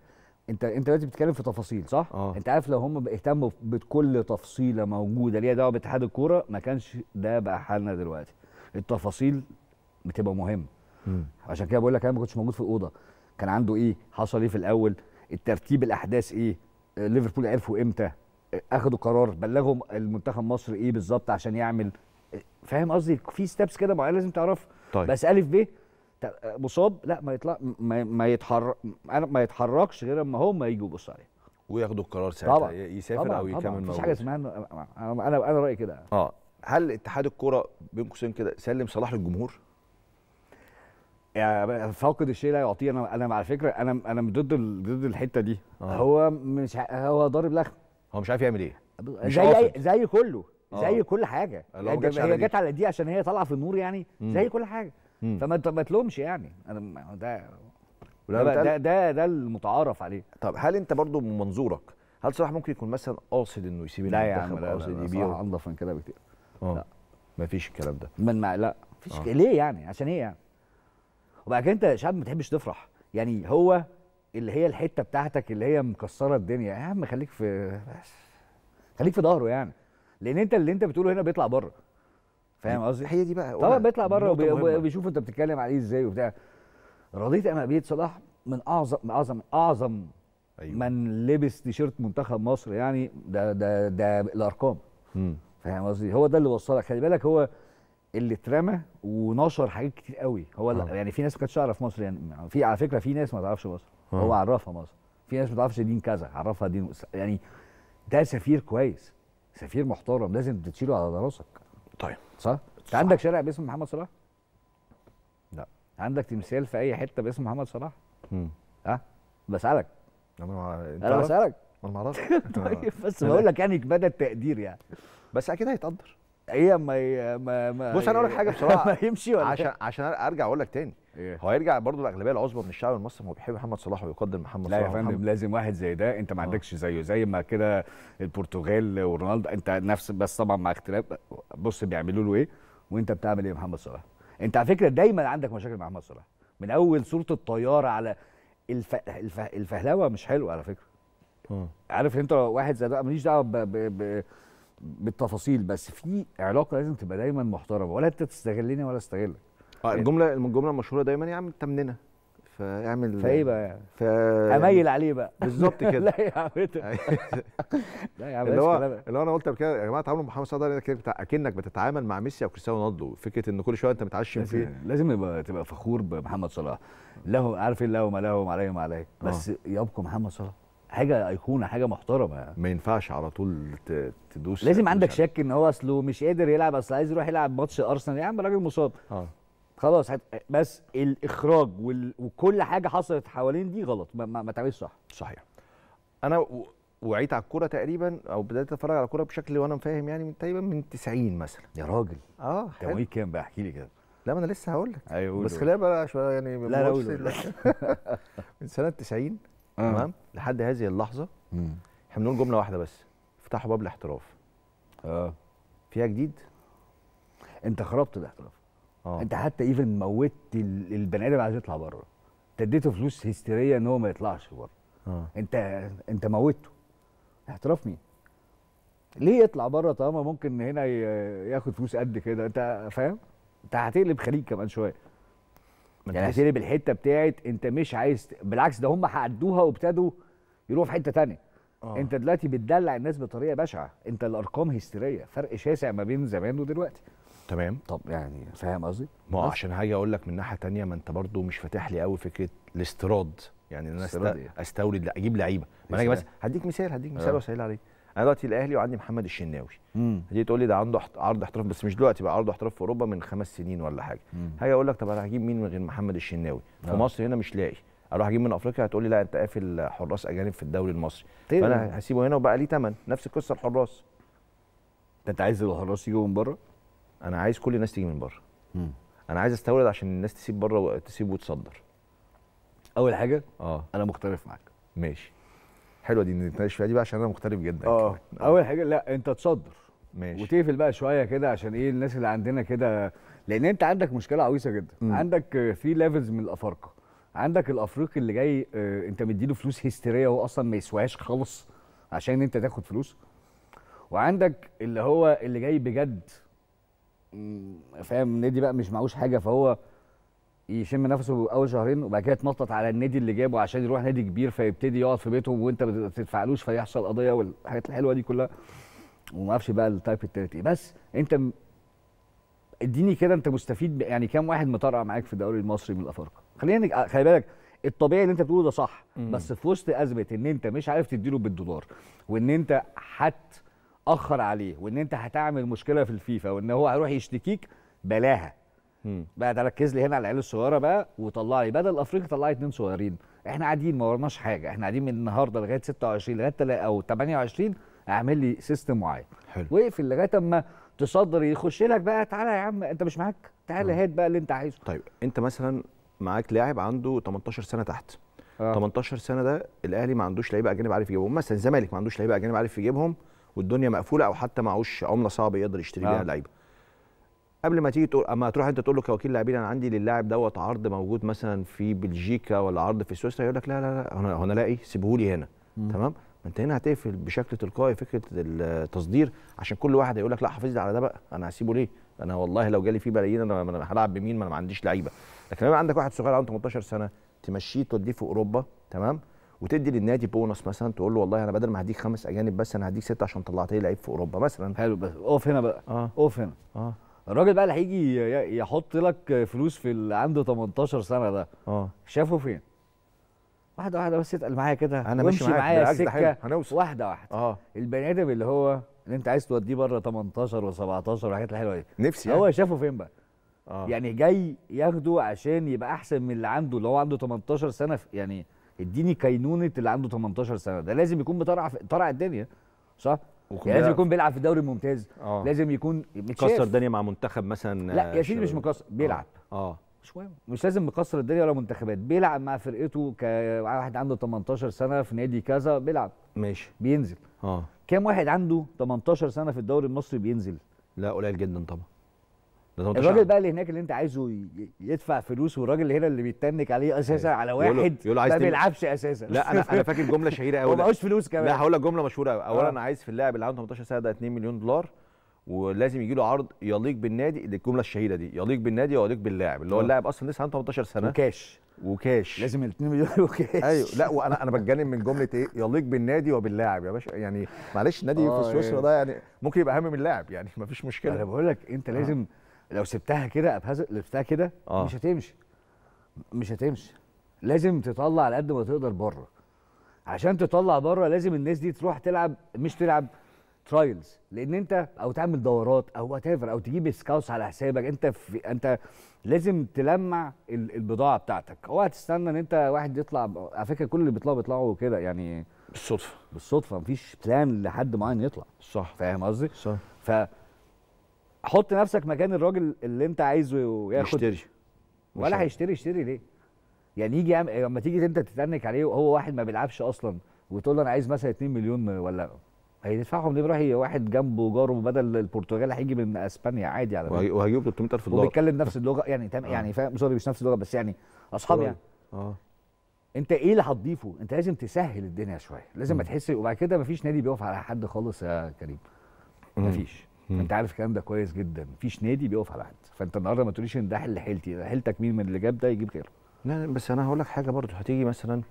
انت انت دلوقتي بتتكلم في تفاصيل صح؟ آه. انت عارف لو هم اهتموا بكل تفصيله موجوده ليها دعوه باتحاد الكوره ما كانش ده بقى حالنا دلوقتي التفاصيل بتبقى مهمه مم. عشان كده بقول لك انا ما كنتش موجود في الاوضه كان عنده ايه حصل ايه في الاول الترتيب الاحداث ايه آه، ليفربول عرفوا امتى آه، اخدوا قرار بلغهم المنتخب مصر ايه بالظبط عشان يعمل آه، فاهم قصدي في ستيبس كده معينه لازم تعرفها طيب. بس الف ب مصاب لا ما يطلع ما, ما يتحرك انا ما يتحركش غير اما هم يجوا يبصوا عليه وياخدوا القرار ساعتها طبعا. يسافر طبعا. او يكمل طبعا. مفيش حاجه اسمها انا انا رايي كده اه هل اتحاد الكوره بين قوسين كده سلم صلاح للجمهور؟ يعني فاقد الشيء لا يعطيه انا انا على فكره انا انا ضد ضد الحته دي آه. هو مش هو ضارب لخم هو مش عارف يعمل ايه زي قافل. زي كله آه. كل حاجه يعني هي جت على دي عشان هي طالعه في النور يعني مم. زي كل حاجه مم. فما ما تلومش يعني انا ده ده, ده ده ده المتعارف عليه طب هل انت برضو من منظورك هل صلاح ممكن يكون مثلا قاصد انه يسيب لا يا عم قاصد يبيعه انضف من كده بكتير اه مفيش الكلام ده من ما لا مفيش آه. ليه يعني عشان ايه يعني وبعد كده انت شعب ما بتحبش تفرح يعني هو اللي هي الحته بتاعتك اللي هي مكسره الدنيا يا عم خليك في خليك في ظهره يعني لان انت اللي انت بتقوله هنا بيطلع بره فاهم قصدي هي دي بقى طبعا بيطلع بره وبيشوف انت بتتكلم عليه ازاي وبتاع رضيت انا بيت صلاح من اعظم اعظم اعظم أيوة. من لبس تيشيرت منتخب مصر يعني ده ده ده الارقام فاهم قصدي هو ده اللي وصلك خلي بالك هو اللي اترمى ونشر حاجات كتير قوي هو آه. يعني في ناس ما كانتش تعرف مصر يعني في على فكره في ناس ما تعرفش مصر آه. هو عرفها مصر في ناس ما تعرفش دين كذا عرفها دين يعني ده سفير كويس سفير محترم لازم تشيله على راسك طيب صح انت عندك شارع باسم محمد صلاح لا عندك تمثال في اي حته باسم محمد صلاح امم ها بسالك انا بسالك انا ما اعرفش طيب بس بقول لك يعني بدا التقدير يعني بس اكيد هيتقدر ايه ما ما, ما بص انا اقول لك حاجه بصراحه ما يمشي ولا عشان إيه؟ عشان ارجع اقول لك تاني إيه؟ هو هيرجع برضه الاغلبيه العظمى من الشعب المصري هو بيحب محمد صلاح ويقدر محمد صلاح لا يا فندم لازم واحد زي ده انت ما آه. عندكش زيه زي ما كده البرتغال ورونالدو انت نفس بس طبعا مع اختلاف بص بيعملوا له ايه وانت بتعمل ايه محمد صلاح انت على فكره دايما عندك مشاكل مع محمد صلاح من اول صوره الطياره على الف... الف... الفهلوه مش حلوه على فكره م. آه. عارف انت واحد زي ده ماليش دعوه ب... ب... ب... بالتفاصيل بس في علاقه لازم تبقى دايما محترمه ولا انت تستغلني ولا استغلك اه يعني الجمله الجمله المشهوره دايما يا عم تمننا فاعمل فايه بقى يعني؟ ف... اميل عليه بقى بالظبط كده لا يا عم إيه أيوه. لا يا عم اللي هو اللي هو انا قلت قبل كده يا جماعه مع محمد صلاح ده بتاع اكنك بتتعامل مع ميسي او كريستيانو رونالدو فكره ان كل شويه انت متعشم فيه لازم يبقى تبقى فخور بمحمد صلاح له عارف إيه، له ما له وما عليه ما عليه آه. بس يبقى محمد صلاح حاجه ايقونه حاجه محترمه يعني. ما ينفعش على طول تدوس لازم عندك يعني. شك ان هو اصله مش قادر يلعب اصل عايز يروح يلعب ماتش ارسنال يا عم الراجل مصاب اه خلاص بس الاخراج وال... وكل حاجه حصلت حوالين دي غلط ما, ما, ما تعملش صح صحيح انا وعيت على الكوره تقريبا او بدات اتفرج على الكوره بشكل وانا فاهم يعني من تقريبا من 90 مثلا يا راجل اه كان كام بقى احكي لي كده لا ما انا لسه هقول لك أيوة بس خلينا بقى شويه يعني لا لا, لا من سنه 90 آه. تمام لحد هذه اللحظه احنا بنقول جمله واحده بس افتحوا باب الاحتراف اه فيها جديد انت خربت الاحتراف اه انت حتى ايفن موتت البني ادم عايز يطلع بره انت اديته فلوس هستيريه ان هو ما يطلعش بره آه. انت انت موتته احتراف مين ليه يطلع بره طالما ممكن هنا ياخد فلوس قد كده انت فاهم انت هتقلب خليج كمان شويه يعني بالحته بتاعت انت مش عايز بالعكس ده هم حقدوها وابتدوا يروحوا في حته ثانيه آه. انت دلوقتي بتدلع الناس بطريقه بشعه انت الارقام هستيريه فرق شاسع ما بين زمان ودلوقتي تمام طب يعني فاهم قصدي ما عشان هاجي اقول لك من ناحيه تانية ما انت برضو مش فاتح لي قوي فكره الاستيراد يعني ان انا إيه؟ استورد لا اجيب لعيبه ما انا هديك مثال هديك مثال آه. وسهل عليك انا دلوقتي الاهلي وعندي محمد الشناوي هتيجي تقول لي ده عنده عرض احتراف بس مش دلوقتي بقى عرض احتراف في اوروبا من خمس سنين ولا حاجه هاجي اقول لك طب انا هجيب مين من غير محمد الشناوي في آه. مصر هنا مش لاقي اروح اجيب من افريقيا هتقول لي لا انت قافل حراس اجانب في الدوري المصري طيب. فانا هسيبه هنا وبقى ليه ثمن نفس القصه الحراس انت عايز الحراس يجوا من بره انا عايز كل الناس تيجي من بره انا عايز استورد عشان الناس تسيب بره تسيب وتصدر اول حاجه اه انا مختلف معاك ماشي حلوه دي نتناقش فيها دي بقى عشان انا مختلف جدا اه اول حاجه لا انت تصدر ماشي وتقفل بقى شويه كده عشان ايه الناس اللي عندنا كده لان انت عندك مشكله عويصه جدا م. عندك 3 ليفلز من الافارقه عندك الافريقي اللي جاي آه، انت مديله فلوس هستيريه هو اصلا ما يسواهاش خالص عشان انت تاخد فلوس وعندك اللي هو اللي جاي بجد فاهم النادي بقى مش معهوش حاجه فهو يشم نفسه اول شهرين وبعد كده يتنطط على النادي اللي جابه عشان يروح نادي كبير فيبتدي يقعد في بيته وانت ما تدفعلوش فيحصل قضيه والحاجات الحلوه دي كلها وما اعرفش بقى التايب التالت ايه بس انت اديني كده انت مستفيد يعني كام واحد مطرقع معاك في الدوري المصري من الافارقه خلينا خلي بالك الطبيعي اللي انت بتقوله ده صح مم. بس في وسط ازمه ان انت مش عارف تديله بالدولار وان انت هتاخر عليه وان انت هتعمل مشكله في الفيفا وان هو هيروح يشتكيك بلاها بقى ده ركز لي هنا على العيال الصغيره بقى وطلع لي بدل افريقيا طلع لي اثنين صغيرين احنا قاعدين ما ورناش حاجه احنا قاعدين من النهارده لغايه 26 لغايه او 28 اعمل لي سيستم معين حلو واقفل لغايه اما تصدر يخش لك بقى تعالى يا عم انت مش معاك تعالى هات بقى اللي انت عايزه طيب انت مثلا معاك لاعب عنده 18 سنه تحت آه. 18 سنه ده الاهلي ما عندوش لعيبه اجانب عارف يجيبهم مثلا الزمالك ما عندوش لعيبه اجانب عارف يجيبهم والدنيا مقفوله او حتى معهوش عمله صعبه يقدر يشتري بيها آه. لعيبه قبل ما تيجي تقول اما تروح انت تقول له كوكيل لاعبين انا عندي للاعب دوت عرض موجود مثلا في بلجيكا ولا عرض في سويسرا يقول لك لا لا لا انا انا الاقي إيه، سيبه لي هنا مم. تمام ما انت هنا هتقفل بشكل تلقائي فكره التصدير عشان كل واحد هيقول لك لا حافظ لي على ده بقى انا هسيبه ليه انا والله لو جالي فيه بلايين انا هلعب بمين ما انا ما عنديش لعيبه لكن لما عندك واحد صغير عنده 18 سنه تمشيه توديه في اوروبا تمام وتدي للنادي بونص مثلا تقول له والله انا بدل ما هديك خمس اجانب بس انا هديك سته عشان طلعت لي لعيب في اوروبا مثلا حلو بس اوف هنا بقى آه. اقف هنا اه الراجل بقى اللي هيجي يحط لك فلوس في اللي عنده 18 سنه ده اه شافه فين؟ واحده واحده بس اتقل معايا كده انا ماشي معايا السكه هنوصل واحده واحده اه البني ادم اللي هو اللي انت عايز توديه بره 18 و17 والحاجات الحلوه دي نفسي هو يعني. شافه فين بقى؟ آه. يعني جاي ياخده عشان يبقى احسن من اللي عنده اللي هو عنده 18 سنه يعني اديني كينونه اللي عنده 18 سنه ده لازم يكون بطرع طرع الدنيا صح؟ يعني لازم يكون بيلعب في الدوري الممتاز أوه. لازم يكون مكسر الدنيا مع منتخب مثلا لا يا آه، سيدي مش مكسر آه. بيلعب اه شويه مش لازم مكسر الدنيا ولا منتخبات بيلعب مع فرقته كواحد عنده 18 سنه في نادي كذا بيلعب ماشي بينزل اه كام واحد عنده 18 سنه في الدوري المصري بينزل لا قليل جدا طبعا الراجل بقى اللي هناك اللي انت عايزه يدفع فلوس والراجل هنا اللي بيتنك عليه اساسا على واحد يقوله. يقوله ما بيلعبش اساسا لا انا انا فاكر جمله شهيره قوي ومعهوش فلوس كمان لا هقول لك جمله مشهوره قوي اولا آه. انا عايز في اللاعب اللي عنده 18 سنه ده 2 مليون دولار ولازم يجي له عرض يليق بالنادي الجمله الشهيره دي يليق بالنادي ويليق باللاعب اللي هو آه. اللاعب اصلا لسه عنده 18 سنه وكاش وكاش لازم ال 2 مليون وكاش ايوه لا وانا انا بتجنن من جمله ايه يليق بالنادي وباللاعب يا باشا يعني معلش النادي آه، في سويسرا يعني ده يعني ممكن يبقى اهم من اللاعب يعني مفيش مشكله انا بقول لك انت لازم آه. لو سبتها كده ابهز لفتها كده آه. مش هتمشي مش هتمشي لازم تطلع على قد ما تقدر بره عشان تطلع بره لازم الناس دي تروح تلعب مش تلعب ترايلز لان انت او تعمل دورات او وات او تجيب سكاوس على حسابك انت في انت لازم تلمع البضاعه بتاعتك اوعى تستنى ان انت واحد يطلع على فكره كل اللي بيطلعوا بيطلعوا كده يعني بالصدفه بالصدفه مفيش بلان لحد معين يطلع صح فاهم قصدي؟ صح ف حط نفسك مكان الراجل اللي انت عايزه ياخد يشتري ولا هيشتري يشتري ليه؟ يعني يجي لما لما تيجي انت تتنك عليه وهو واحد ما بيلعبش اصلا وتقول له انا عايز مثلا 2 مليون ولا هيدفعهم ليه راح واحد جنبه جاره بدل البرتغال هيجي من اسبانيا عادي على فكره وهيجيب 300000 دولار وبيتكلم نفس اللغه يعني تم... آه. يعني فاهم سوري مش نفس اللغه بس يعني اصحاب يعني اه, آه. انت ايه اللي هتضيفه؟ انت لازم تسهل الدنيا شويه، لازم ما تحس وبعد كده ما فيش نادي بيقف على حد خالص يا كريم. ما فيش انت عارف الكلام ده كويس جدا مفيش نادي بيقف على حد فانت النهارده ما تقوليش ان ده حل حيلتي ده حيلتك مين من اللي جاب ده يجيب غيره لا بس انا هقول لك حاجه برضه هتيجي مثلا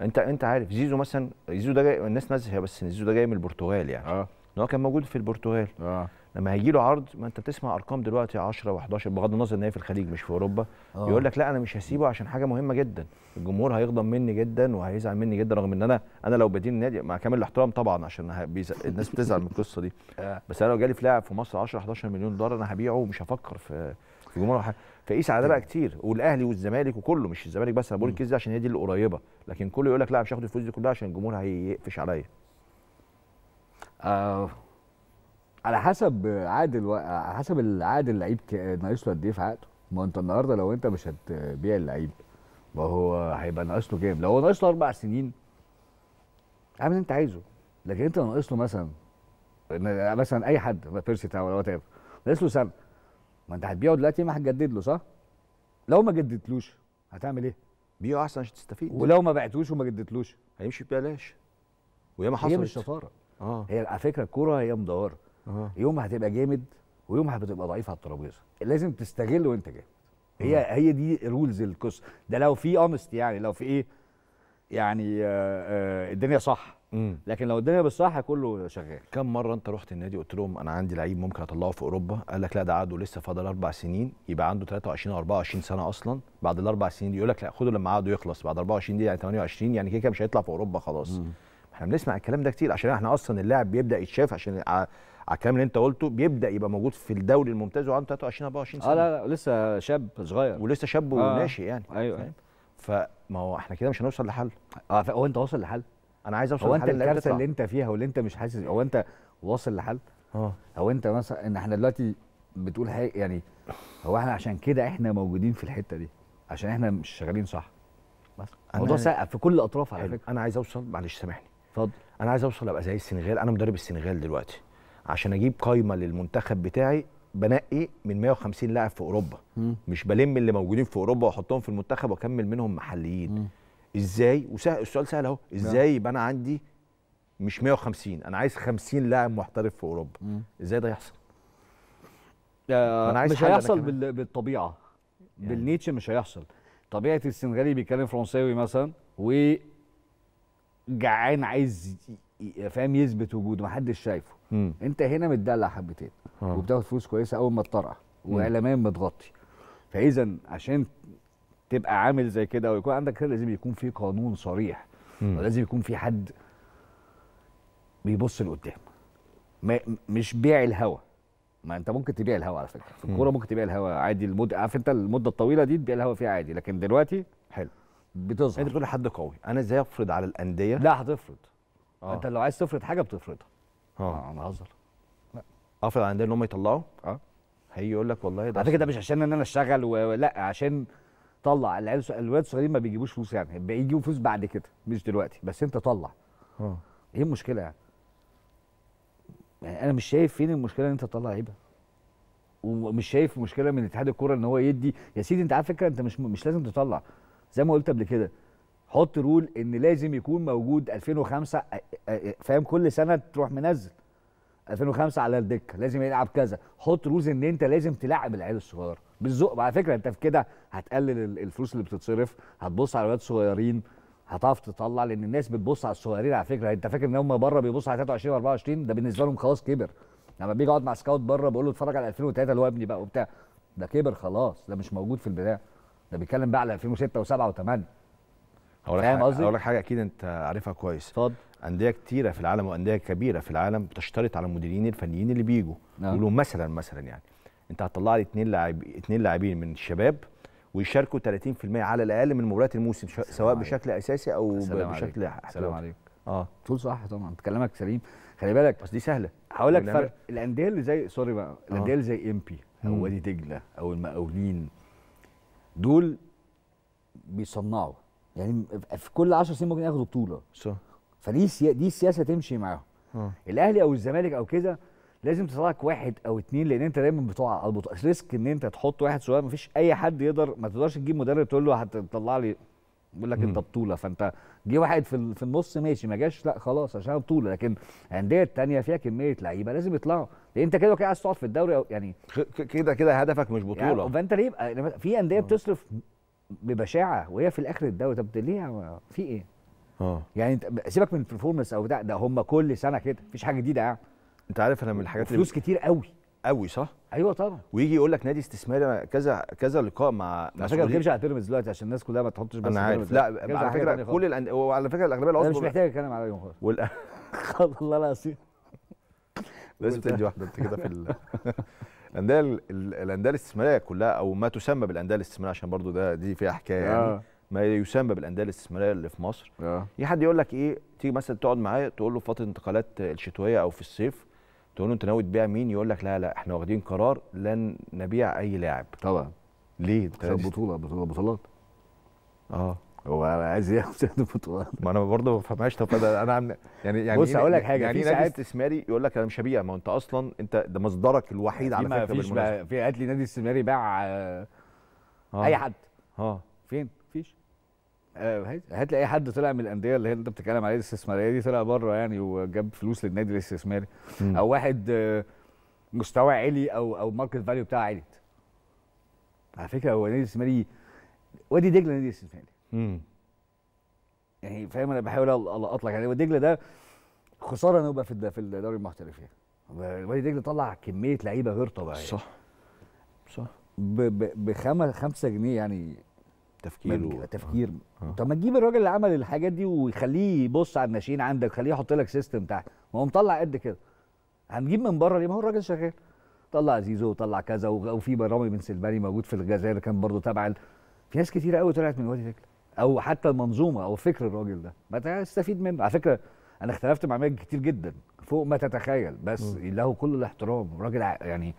انت انت عارف زيزو مثلا زيزو ده جاي الناس ناسيه بس زيزو ده جاي من البرتغال يعني اه هو كان موجود في البرتغال اه لما هيجي له عرض ما انت بتسمع ارقام دلوقتي 10 و11 بغض النظر ان هي في الخليج مش في اوروبا أوه. يقول لك لا انا مش هسيبه عشان حاجه مهمه جدا الجمهور هيغضب مني جدا وهيزعل مني جدا رغم ان انا انا لو بدين النادي مع كامل الاحترام طبعا عشان بيز... الناس بتزعل من القصه دي آه. بس انا لو جالي في لاعب في مصر 10 11 مليون دولار انا هبيعه ومش هفكر في في جمهور حاجه فقيس على ده بقى كتير والاهلي والزمالك وكله مش الزمالك بس انا بقول الكيس دي عشان هي دي القريبه لكن كله يقول لك لا مش هاخد الفلوس دي كلها عشان الجمهور هيقفش عليا آه. على حسب عقد الو... على حسب العقد اللعيب ك... ناقص له قد ايه في عقده ما انت النهارده لو انت مش هتبيع اللعيب ما هو هيبقى ناقص له كام لو هو ناقص له اربع سنين اعمل اللي انت عايزه لكن انت ناقص له مثلا مثلا اي حد بيرسي تاو ولا تاب ناقص له سنه ما انت هتبيعه دلوقتي ما هتجدد له صح؟ لو ما جددتلوش هتعمل ايه؟ بيعه احسن عشان تستفيد ولو ما بعتوش وما جددتلوش هيمشي ببلاش وياما حصلت هي مش شطاره اه هي على فكره الكوره هي مدوره أوه. يومها هتبقى جامد ويومها هتبقى ضعيف على الترابيزه لازم تستغل وانت جامد هي أوه. هي دي رولز القصه ده لو في اونست يعني لو في ايه يعني آآ آه، آه، الدنيا صح مم. لكن لو الدنيا بالصح كله شغال كم مره انت رحت النادي قلت لهم انا عندي لعيب ممكن اطلعه في اوروبا قال لك لا ده عقده لسه فاضل اربع سنين يبقى عنده 23 او 24 سنه اصلا بعد الاربع سنين دي يقول لك لا خده لما عقده يخلص بعد 24 دي يعني 28 يعني كده مش هيطلع في اوروبا خلاص مم. احنا بنسمع الكلام ده كتير عشان احنا اصلا اللاعب بيبدا يتشاف عشان على الكلام اللي انت قلته بيبدا يبقى موجود في الدوري الممتاز وعنده 23 24 سنه اه لا لا لسه شاب صغير ولسه شاب آه وناشئ يعني ايوه ايوه فما هو احنا كده مش هنوصل لحل اه هو انت واصل لحل انا عايز اوصل هو انت الكارثه اللي انت فيها واللي انت مش حاسس هو انت واصل لحل اه هو انت مثلا ان احنا دلوقتي بتقول حاجه يعني هو احنا عشان كده احنا موجودين في الحته دي عشان احنا مش شغالين صح بس الموضوع يعني سقف في كل الاطراف على فكره انا عايز اوصل معلش سامحني اتفضل انا عايز اوصل ابقى زي السنغال انا مدرب السنغال دلوقتي عشان اجيب قايمه للمنتخب بتاعي بنقي من 150 لاعب في اوروبا مم. مش بلم اللي موجودين في اوروبا واحطهم في المنتخب واكمل منهم محليين مم. ازاي وسهل السؤال سهل اهو نعم. ازاي يبقى انا عندي مش 150 انا عايز 50 لاعب محترف في اوروبا مم. ازاي ده يحصل آه، أنا عايز مش هيحصل بال... بالطبيعه يعني. بالنيتشه مش هيحصل طبيعه السنغالي بيتكلم فرنساوي مثلا و جعان عايز فاهم يثبت وجوده محدش شايفه مم. انت هنا متدلع حبتين آه. وبتاخد فلوس كويسه اول ما تطرقع واعلاميا متغطي فاذا عشان تبقى عامل زي كده ويكون عندك كده لازم يكون في قانون صريح مم. ولازم يكون في حد بيبص لقدام مش بيع الهوا ما انت ممكن تبيع الهوا على فكره في الكوره ممكن تبيع الهوا عادي المده عارف انت المده الطويله دي تبيع الهوا فيها عادي لكن دلوقتي حلو بتظهر انت بتقول لحد قوي انا ازاي افرض على الانديه لا هتفرض آه. انت لو عايز تفرض حاجه بتفرضها اه انا آه، هزر لا قفل عندنا ان هم يطلعوا اه هيجي يقول لك والله ده على فكره ده مش عشان ان انا اشتغل ولا عشان طلع العيال الولاد الصغيرين ما بيجيبوش فلوس يعني بيجيبوا فلوس بعد كده مش دلوقتي بس انت طلع اه ايه المشكله يعني؟ يعني انا مش شايف فين المشكله ان انت تطلع لعيبه ومش شايف مشكله من اتحاد الكوره ان هو يدي يا سيدي انت على فكره انت مش مش لازم تطلع زي ما قلت قبل كده حط رول ان لازم يكون موجود 2005 فاهم كل سنه تروح منزل 2005 على الدكه لازم يلعب كذا حط رولز ان انت لازم تلعب العيال الصغيره بالذوق على فكره انت في كده هتقلل الفلوس اللي بتتصرف هتبص على الولاد الصغيرين هتعرف تطلع لان الناس بتبص على الصغيرين على فكره انت فاكر ان هم بره بيبصوا على 23 24 ده بالنسبه لهم خلاص كبر لما بيجي اقعد مع سكاوت بره بقول له اتفرج على 2003 اللي هو ابني بقى وبتاع ده كبر خلاص ده مش موجود في البدايه ده بيتكلم بقى على 2006 و7 و8 هقول فاهم قصدي؟ هقول لك حاجه اكيد انت عارفها كويس اتفضل انديه كتيره في العالم وانديه كبيره في العالم بتشترط على المديرين الفنيين اللي بيجوا نعم. يقولوا مثلا مثلا يعني انت هتطلع لي اثنين لاعب اثنين لاعبين من الشباب ويشاركوا 30% على الاقل من مباريات الموسم سواء عليك. بشكل اساسي او بشكل احسن سلام عليك اه طول صح طبعا كلامك سليم خلي بالك بس دي سهله هقول لك فرق الانديه اللي زي سوري بقى آه. الانديه اللي زي ام بي او وادي دجله او المقاولين دول بيصنعوا يعني في كل 10 سنين ممكن ياخدوا بطوله صح فدي سيا... دي السياسه تمشي معاهم اه. الاهلي او الزمالك او كده لازم تطلعك واحد او اتنين لان انت دايما بتقع على البطوله ريسك ان انت تحط واحد صغير مفيش اي حد يقدر ما تقدرش تجيب مدرب تقول له هتطلع لي بيقول لك انت بطوله فانت جه واحد في في النص ماشي ما جاش لا خلاص عشان بطوله لكن الانديه الثانيه فيها كميه لعيبه لازم يطلعوا لان انت كده كده عايز تقعد في الدوري او يعني كده كده هدفك مش بطوله يعني فانت ليه يعني في انديه اه. بتصرف ببشاعه وهي في الاخر الدوري طب ليه في ايه؟ اه يعني سيبك من برفورمنس او ده ده هم كل سنه كده مفيش حاجه جديده يعني انت عارف انا من الحاجات اللي فلوس كتير قوي قوي صح؟ ايوه طبعا ويجي يقول لك نادي استثماري انا كذا كذا لقاء مع عشان كده ما تجيبش على بيراميدز دلوقتي عشان الناس كلها ما تحطش بس انا عارف لا على فكره كل الان... وعلى فكره الاغلبيه العظمى مش محتاج اتكلم عليهم خالص وال... العظيم لازم تدي واحده انت كده في ال... الانديه الانديه الاستثماريه كلها او ما تسمى بالانديه الاستثماريه عشان برضو ده دي فيها حكايه يعني آه. ما يسمى بالانديه الاستثماريه اللي في مصر آه. في حد يقول لك ايه تيجي مثلا تقعد معاه تقول له فتره انتقالات الشتويه او في الصيف تقول له انت ناوي تبيع مين يقول لك لا لا احنا واخدين قرار لن نبيع اي لاعب طبعا ليه؟ بطوله بطوله بطولات اه هو عايز ياخد بطولات ما انا برضه ما بفهمهاش طب انا عم يعني يعني بص إيه هقول لك يعني حاجه يعني في إيه ساعات استثماري يقول لك انا مش هبيع ما هو انت اصلا انت ده مصدرك الوحيد على فكره فيش بقى في هات لي نادي استثماري باع آه،, آه اي حد اه فين؟ مفيش آه هات لي اي حد طلع من الانديه اللي هي انت بتتكلم عليها الاستثماريه دي طلع بره يعني وجاب فلوس للنادي الاستثماري او واحد آه، مستوى عالي او او ماركت فاليو بتاعه عالي على فكره هو النادي الاستثماري وادي دجله نادي استثماري امم يعني فاهم انا بحاول القط لك يعني ودجله ده خساره انه يبقى في في الدوري المحترفين يعني. وادي دجله طلع كميه لعيبه غير طبيعيه صح صح بخمس خمسه جنيه يعني تفكير و... آه. تفكير آه. طب ما تجيب الراجل اللي عمل الحاجات دي ويخليه يبص على الناشئين عندك خليه يحط لك سيستم تحت ما هو مطلع قد كده هنجيب من بره ليه ما هو الراجل شغال طلع زيزو وطلع كذا وفي برامج بن سلماني موجود في الجزائر كان برضه تبع في ناس كتير قوي طلعت من وادي دجله او حتى المنظومه او فكر الراجل ده ما تستفيد منه على فكره انا اختلفت مع ماجد كتير جدا فوق ما تتخيل بس م. له كل الاحترام راجل يعني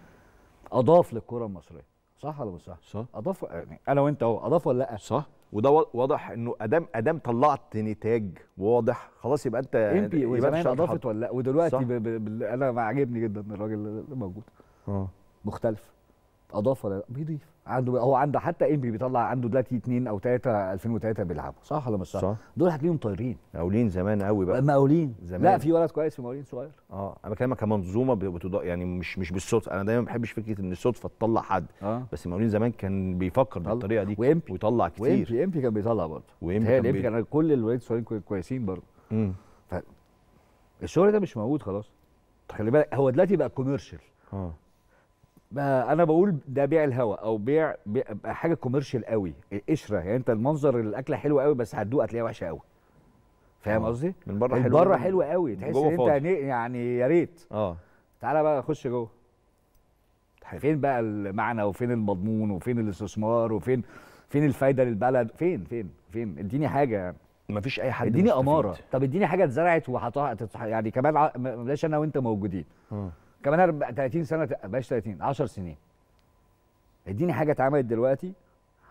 اضاف للكره المصريه صح ولا مش صح؟ صح اضاف يعني انا وانت اهو اضاف ولا لا؟ صح وده واضح انه ادام ادام طلعت نتاج واضح خلاص يبقى انت ام بي وزمان اضافت ولا لا ودلوقتي ب ب ب انا عاجبني جدا الراجل اللي موجود اه مختلف اضاف ولا لا؟ بيضيف عنده هو عنده حتى انبي بيطلع عنده دلوقتي اثنين او ثلاثه 2003 بيلعبوا صح ولا مش صح؟ دول هتلاقيهم طايرين مقاولين زمان قوي بقى مقاولين زمان لا في ولد كويس في مقاولين صغير اه انا بكلمك كمنظومه بتض... يعني مش مش بالصدفه انا دايما ما بحبش فكره ان الصدفه تطلع حد آه. بس مقاولين زمان كان بيفكر بالطريقه دي وإمبي. ويطلع كتير وامبي امبي كان بيطلع برضه وامبي كان, بي... كان كل الولاد الصغيرين كويسين برضه امم ف... الشغل ده مش موجود خلاص خلي بالك هو دلوقتي بقى كوميرشال اه انا بقول ده بيع الهوا او بيع, بيع حاجه كوميرشال قوي القشره يعني انت المنظر الاكله حلوه قوي بس هتدوق هتلاقيها وحشه قوي فاهم آه. قصدي من بره حلوه بره حلوه قوي تحس ان انت يعني يا ريت اه تعالى بقى خش جوه فين بقى المعنى وفين المضمون وفين الاستثمار وفين فين الفايده للبلد فين فين فين اديني حاجه يعني مفيش اي حد اديني اماره طب اديني حاجه اتزرعت وحطها يعني كمان ع... بلاش انا وانت موجودين م. آه. كمان 30 سنه بلاش 30 10 سنين اديني حاجه اتعملت دلوقتي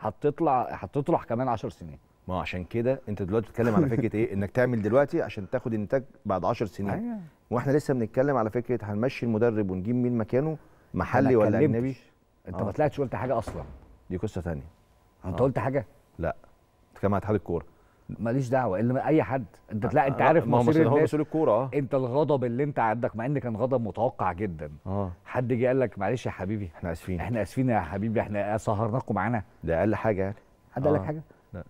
هتطلع هتطلع كمان 10 سنين ما هو عشان كده انت دلوقتي بتتكلم على فكره ايه انك تعمل دلوقتي عشان تاخد انتاج بعد 10 سنين أيوة. واحنا لسه بنتكلم على فكره هنمشي المدرب ونجيب مين مكانه محلي ولا اجنبي انت ما آه. طلعتش قلت حاجه اصلا دي قصه ثانيه انت قلت آه. حاجه لا بتتكلم على اتحاد الكوره ماليش دعوه الا اي حد انت لا انت عارف ما مصير هو مسؤول الكوره اه انت الغضب اللي انت عندك مع ان كان غضب متوقع جدا اه حد جه قال لك معلش يا حبيبي احنا اسفين احنا اسفين يا حبيبي احنا سهرناكم معانا ده اقل حاجه يعني حد قال لك آه. حاجه؟ لا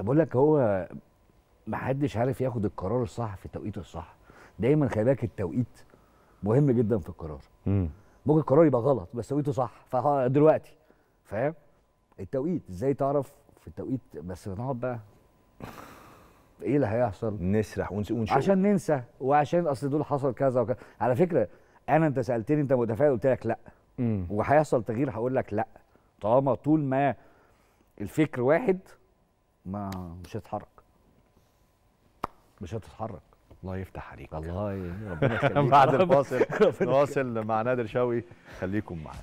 بقول لك هو ما حدش عارف ياخد القرار الصح في التوقيت الصح دايما خلي بالك التوقيت مهم جدا في القرار امم ممكن القرار يبقى غلط بس توقيته صح فدلوقتي فاهم التوقيت ازاي تعرف في التوقيت بس نقعد بقى ايه اللي هيحصل نسرح ونشوف عشان ننسى وعشان اصل دول حصل كذا وكذا على فكره انا انت سالتني انت متفائل قلت لك لا وهيحصل تغيير هقول لك لا طالما طول ما الفكر واحد ما مش هتتحرك مش هتتحرك الله يفتح عليك الله ربنا يخليك بعد الفاصل نواصل مع نادر شوقي خليكم معانا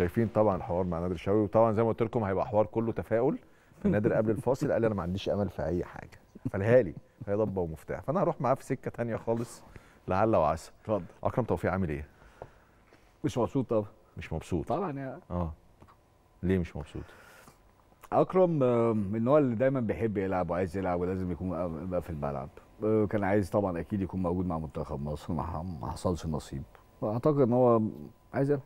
شايفين طبعا الحوار مع نادر الشاوي وطبعا زي ما قلت لكم هيبقى حوار كله تفاؤل نادر قبل الفاصل قال لي انا ما عنديش امل في اي حاجه فلها لي هي ضبه ومفتاح فانا هروح معاه في سكه ثانيه خالص لعل وعسى اتفضل اكرم توفيق عامل ايه؟ مش مبسوط طبعا مش مبسوط طبعا يا يعني. اه ليه مش مبسوط؟ اكرم من النوع اللي دايما بيحب يلعب وعايز يلعب ولازم يكون بقى في الملعب آه، كان عايز طبعا اكيد يكون موجود مع منتخب مصر ما حصلش نصيب اعتقد ان هو عايز يلعب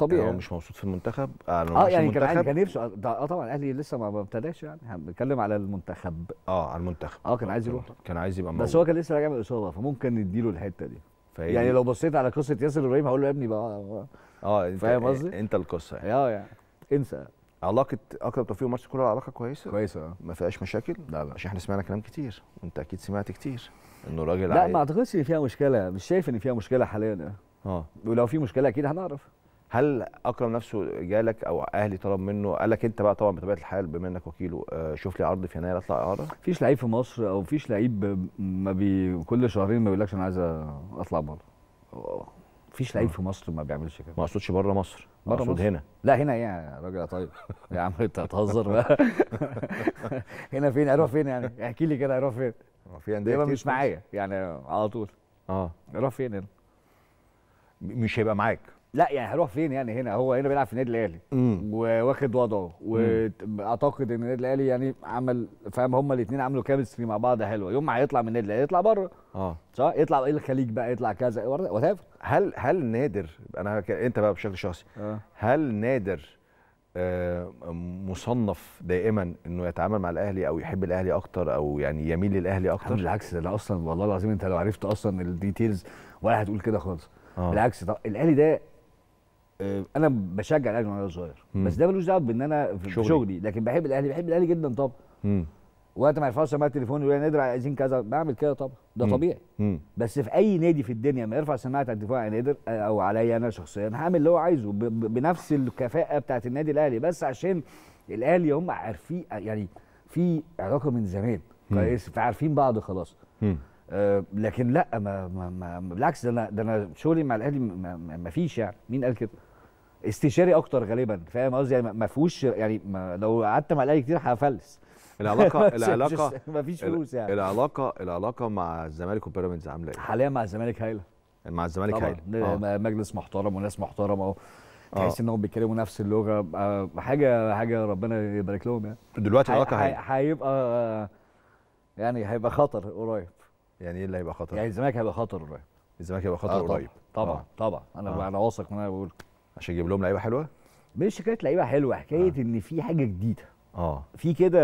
طبيعي يعني هو مش مبسوط في المنتخب اه, آه، يعني كان كان نفسه آه،, اه طبعا الاهلي لسه ما ابتداش يعني بنتكلم على المنتخب اه على المنتخب اه كان عايز يروح آه، كان عايز يبقى موجود بس هو كان لسه راجع من الاصابه فممكن نديله الحته دي فهي يعني لو بصيت على قصه ياسر ابراهيم هقول له يا ابني بقى اه فاهم قصدي؟ انت القصه يعني اه يعني انسى علاقه اكرم توفيق ومارس كولر علاقه كويسه كويسه اه ما فيهاش مشاكل لا لا عشان احنا سمعنا كلام كتير وانت اكيد سمعت كتير انه راجل لا عايز. ما اعتقدش ان فيها مشكله مش شايف ان فيها مشكله حاليا اه ولو في مشكله اكيد هنعرف هل اكرم نفسه جالك او اهلي طلب منه قال لك انت بقى طبعا بطبيعه الحال بما انك وكيله آه، شوف لي عرض في يناير اطلع اعاره مفيش لعيب في مصر او مفيش لعيب ما بي كل شهرين ما بيقولكش انا عايز اطلع بره مفيش لعيب آه. في مصر ما بيعملش كده ما اقصدش بره مصر بره مصر هنا لا هنا ايه يا راجل طيب يا عم انت هتهزر بقى هنا فين اروح فين يعني احكي لي كده اروح فين في انديه مش معايا يعني على طول اه اروح فين هنا مش هيبقى معاك لا يعني هيروح فين يعني هنا هو هنا بيلعب في النادي الاهلي وواخد وضعه واعتقد ان النادي الاهلي يعني عمل فاهم هما الاثنين عملوا كيمستري مع بعض حلوه يوم ما هيطلع من النادي الاهلي يطلع بره اه صح يطلع ايه الخليج بقى يطلع كذا وات هل هل نادر انا ك... انت بقى بشكل شخصي آه. هل نادر آه مصنف دائما انه يتعامل مع الاهلي او يحب الاهلي اكتر او يعني يميل للاهلي اكتر بالعكس ده اصلا والله العظيم انت لو عرفت اصلا الديتيلز ولا هتقول كده خالص آه. بالعكس الاهلي ده آه، انا بشجع الاهلي وانا صغير بس ده ملوش دعوه بان انا في شغلي. شغلي لكن بحب الاهلي بحب الاهلي جدا طبعا وقت ما يرفعوا سماعه التليفون يقول نادر عايزين كذا بعمل كده طبعا ده مم. طبيعي مم. بس في اي نادي في الدنيا ما يرفع سماعه التليفون على نادر آه، او عليا انا شخصيا هعمل اللي هو عايزه بنفس الكفاءه بتاعت النادي الاهلي بس عشان الاهلي هم عارفين آه، يعني في علاقه من زمان كويس فعارفين بعض خلاص مم. أه لكن لا ما, ما, ما بالعكس ده انا ده انا شغلي مع الاهلي ما, ما فيش يعني مين قال كده استشاري اكتر غالبا فاهم قصدي يعني ما فيهوش يعني ما لو قعدت مع الاهلي كتير هفلس العلاقه العلاقه مفيش فلوس يعني العلاقه العلاقه مع الزمالك وبيراميدز عامله ايه؟ حاليا مع الزمالك هايله مع الزمالك هايله آه. مجلس محترم وناس محترمه آه. تحس انهم بيتكلموا نفس اللغه آه، حاجه حاجه ربنا يبارك لهم يعني دلوقتي العلاقه هيبقى آه، يعني هيبقى خطر قريب يعني ايه اللي هيبقى خطر؟ يعني الزمالك هيبقى خطر قريب الزمالك هيبقى خطر آه قريب طبعا آه. طبعا انا آه. انا واثق من انا بقول عشان يجيب لهم لعيبه حلوه مش حكايه لعيبه حلوه حكايه آه. ان في حاجه جديده اه في كده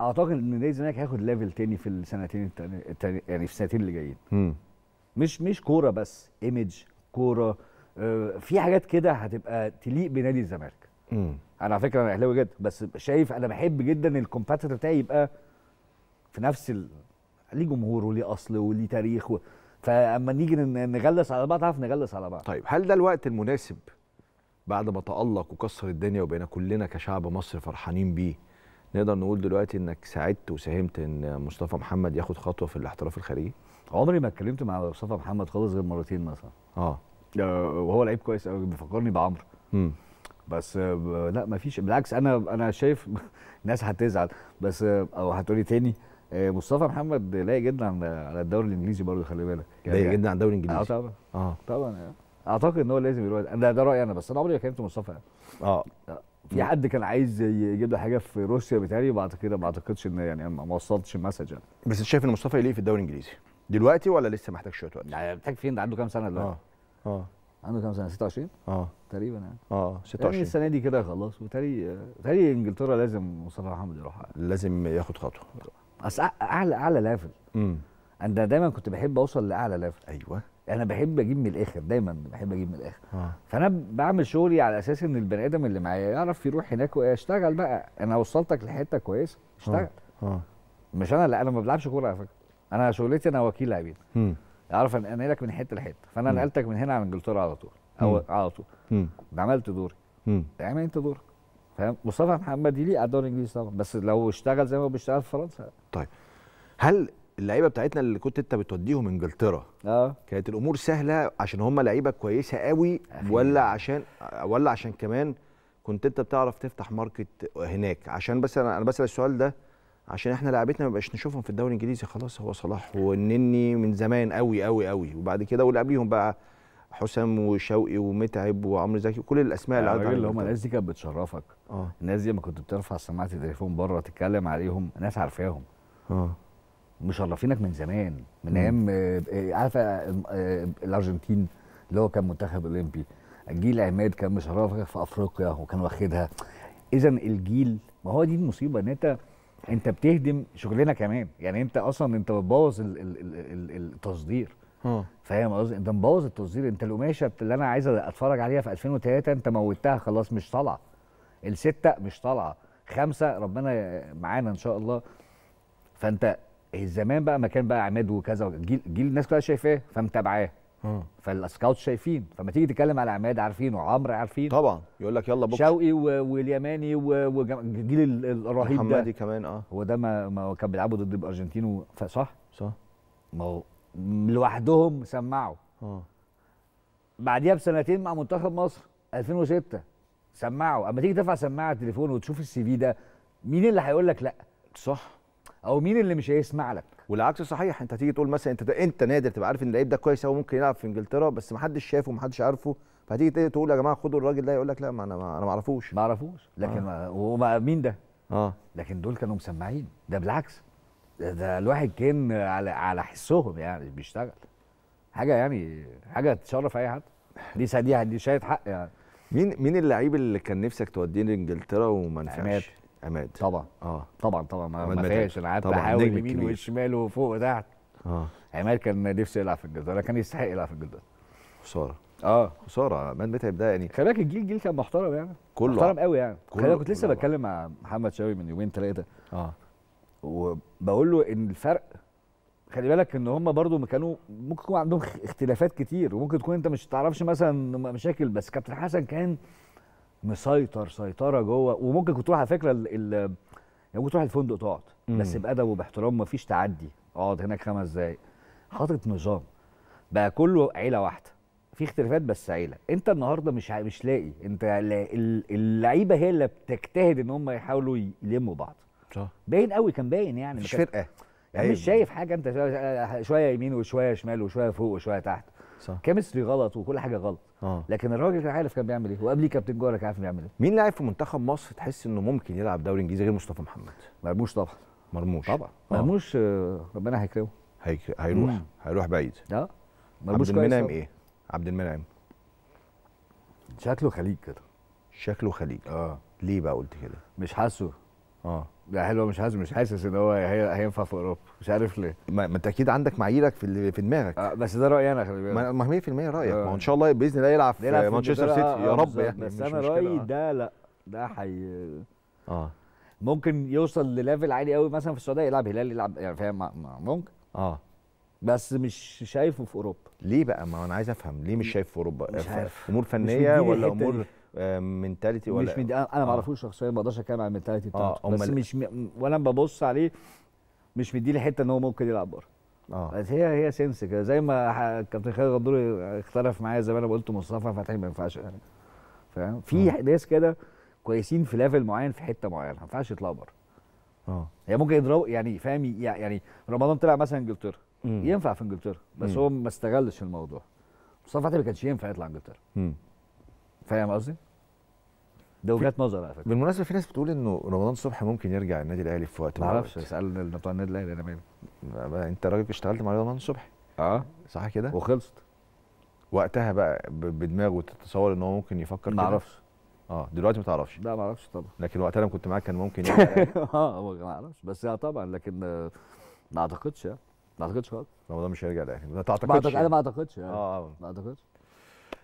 اعتقد ان نادي الزمالك هياخد ليفل تاني في السنتين التاني يعني في السنتين اللي جايين مش مش كوره بس ايمج كوره آه في حاجات كده هتبقى تليق بنادي الزمالك انا على فكره انا اهلاوي جدا بس شايف انا بحب جدا الكومباتيتور بتاعي يبقى في نفس ليه جمهور وليه اصل وليه تاريخ و... فاما نيجي نغلس على بعض عارف نغلس على بعض طيب هل ده الوقت المناسب بعد ما تألق وكسر الدنيا وبقينا كلنا كشعب مصر فرحانين بيه نقدر نقول دلوقتي انك ساعدت وساهمت ان مصطفى محمد ياخد خطوه في الاحتراف الخارجي؟ عمري ما اتكلمت مع مصطفى محمد خالص غير مرتين مثلا اه وهو لعيب كويس قوي بيفكرني بعمرو بس لا ما فيش بالعكس انا انا شايف ناس هتزعل بس او هتقولي تاني آه، مصطفى محمد لاقي جدا على الدوري الانجليزي برضه خلي بالك لاقي يعني جدا على الدوري آه، الانجليزي اه طبعا اه طبعا اعتقد ان هو لازم يروح ده ده رايي انا بس انا عمري ما كلمت مصطفى اه, آه، في حد كان عايز يجيب له حاجه في روسيا بتهيألي بعد كده ما اعتقدش ان يعني ما وصلتش المسج يعني بس انت شايف ان مصطفى يليق في الدوري الانجليزي دلوقتي ولا لسه محتاج شويه وقت؟ يعني محتاج فين ده عنده كام سنه دلوقتي؟ اه اه عنده كام سنه 26 اه تقريبا يعني اه 26 يعني السنه دي كده خلاص وتالي تالي انجلترا لازم مصطفى محمد يروح لازم ياخد خطوه اصل اعلى اعلى ليفل انا دايما كنت بحب اوصل لاعلى ليفل ايوه انا بحب اجيب من الاخر دايما بحب اجيب من الاخر آه. فانا بعمل شغلي على اساس ان البني ادم اللي معايا يعرف يروح هناك ويشتغل بقى انا وصلتك لحته كويسه اشتغل آه. آه. مش انا لا انا ما بلعبش كوره على فكره انا شغلتي انا وكيل لاعبين اعرف انقلك من حته لحته فانا نقلتك من هنا على انجلترا على طول او على طول عملت دوري اعمل انت دورك فاهم مصطفى محمد يليق ليه الدوري انجليزي طبعا بس لو اشتغل زي ما هو بيشتغل في فرنسا طيب هل اللعيبه بتاعتنا اللي كنت انت بتوديهم انجلترا اه كانت الامور سهله عشان هم لعيبه كويسه قوي ولا عشان ولا عشان كمان كنت انت بتعرف تفتح ماركت هناك عشان بس انا بسال السؤال ده عشان احنا لعيبتنا ما بقاش نشوفهم في الدوري الانجليزي خلاص هو صلاح والنني من زمان قوي قوي قوي وبعد كده واللي قبليهم بقى حسام وشوقي ومتعب وعمرو زكي وكل الاسماء اللي عدت اللي هم الناس دي كانت بتشرفك اه الناس دي لما كنت بترفع سماعه التليفون بره تتكلم عليهم ناس عارفاهم اه مشرفينك من زمان من ايام آه، عارفه آه، آه، الارجنتين اللي هو كان منتخب اولمبي جيل عماد كان مشرفك في افريقيا وكان واخدها اذا الجيل ما هو دي المصيبه ان انت انت بتهدم شغلنا كمان يعني انت اصلا انت بتبوظ التصدير اه. فاهم قصدي انت مبوظ التصدير انت القماشه اللي انا عايز اتفرج عليها في 2003 انت موتها خلاص مش طالعه السته مش طالعه خمسه ربنا معانا ان شاء الله فانت زمان بقى ما كان بقى عماد وكذا جيل جيل الناس كلها شايفاه فمتابعاه اه. فالسكاوت شايفين فما تيجي تتكلم على عماد عارفينه وعمر عارفينه طبعا يقول لك يلا بكره شوقي واليماني وجيل الرهيب ده محمدي كمان اه هو ده ما, ما كان بيلعبوا ضد الارجنتين صح؟ صح ما هو لوحدهم سمعوا اه بعديها بسنتين مع منتخب مصر 2006 سمعوا اما تيجي ترفع سماعه التليفون وتشوف السي في ده مين اللي هيقول لك لا صح او مين اللي مش هيسمع لك والعكس صحيح انت تيجي تقول مثلا انت انت نادر تبقى عارف ان اللعيب ده كويس قوي ممكن يلعب في انجلترا بس ما حدش شافه وما حدش عارفه فهتيجي تقول يا جماعه خدوا الراجل ده يقول لك لا ما انا ما انا ما اعرفوش ما اعرفوش لكن آه. ومين ده اه لكن دول كانوا مسمعين ده بالعكس ده الواحد كان على على حسهم يعني بيشتغل حاجه يعني حاجه تشرف اي حد دي دي دي شايف حق يعني مين مين اللعيب اللي كان نفسك توديه لانجلترا وما نفعش؟ عماد عماد طبعا اه طبعا طبعا ما نفعش انا قعدت احاول يمين وشمال وفوق وتحت اه عماد كان نفسه يلعب في الجزيره كان يستحق يلعب في الجزيره خساره اه خساره عماد متعب ده يعني خلي بالك الجيل الجيل كان محترم يعني كله محترم قوي يعني كله كنت لسه بتكلم مع محمد شاوي من يومين ثلاثه اه وبقول له ان الفرق خلي بالك ان هم برضو كانوا ممكن يكون عندهم اختلافات كتير وممكن تكون انت مش تعرفش مثلا مشاكل بس كابتن حسن كان مسيطر سيطره جوه وممكن كنت تروح على فكره ال ال يعني ممكن تروح الفندق تقعد بس بادب وباحترام مفيش تعدي اقعد هناك خمس دقايق حاطط نظام بقى كله عيله واحده في اختلافات بس عيله انت النهارده مش مش لاقي انت اللعيبه هي اللي بتجتهد ان هم يحاولوا يلموا بعض صح آه. باين قوي كان باين يعني مش فرقه يعني مش شايف حاجه انت شويه يمين وشويه شمال وشويه فوق وشويه تحت صح كيمستري غلط وكل حاجه غلط آه. لكن الراجل كان عارف كان بيعمل ايه وقبليه كابتن جوهر كان عارف بيعمل ايه مين لاعب في منتخب مصر تحس انه ممكن يلعب دوري انجليزي غير مصطفى محمد مرموش طبعا مرموش طبعا آه. مرموش آه، ربنا هيكرمه هيك... هيروح مم. هيروح بعيد اه مرموش عبد المنعم ايه عبد المنعم شكله خليج كده شكله خليج اه ليه بقى قلت كده مش حاسه اه لا حلوه مش حاسس مش حاسس ان هو هي هينفع في اوروبا مش عارف ليه ما, ما انت اكيد عندك معاييرك في اللي في دماغك آه بس ده رايي انا خلي بالك ما 100% رايك آه. ما ان شاء الله باذن الله يلعب في مانشستر سيتي يا آه، رب يعني بس انا رايي ده لا ده حي اه ممكن يوصل لليفل عالي قوي مثلا في السعوديه يلعب هلال يلعب يعني فاهم ممكن اه بس مش شايفه في اوروبا ليه بقى ما انا عايز افهم ليه مش شايف في اوروبا مش عارف امور فنيه ولا امور منتاليتي ولا مش مد... انا آه. ما اعرفوش شخصيا ما اقدرش اتكلم عن المنتاليتي آه، بتاعته آه. بس اللي. مش م... وانا ببص عليه مش مدي لي حته ان هو ممكن يلعب بره اه هي هي سنس كده زي ما كابتن خالد غدور اختلف معايا زي ما انا قلت مصطفى فتحي ما ينفعش يعني فاهم في آه. ناس كده كويسين في ليفل معين في حته معينه ما ينفعش يطلعوا بره اه هي يعني ممكن يضربوا يعني فاهم يعني رمضان طلع مثلا انجلترا ينفع في انجلترا بس مم. هو ما استغلش الموضوع مصطفى فتحي ما كانش ينفع يطلع انجلترا فاهم قصدي؟ ده وجهه نظر على فكره بالمناسبه في ناس بتقول انه رمضان صبح ممكن يرجع النادي الاهلي في وقت ما اعرفش اسال بتوع النادي الاهلي انا مالي انت راجل اشتغلت مع رمضان صبح اه صح كده؟ وخلصت وقتها بقى بدماغه تتصور ان هو ممكن يفكر ما اعرفش اه دلوقتي ما تعرفش لا ما اعرفش طبعا لكن وقتها لما كنت معاك كان ممكن اه ما اعرفش بس يعني طبعا لكن آه، ما اعتقدش يعني ما اعتقدش خالص رمضان مش هيرجع الاهلي ما تعتقدش انا ما اعتقدش يعني. اه ما اعتقدش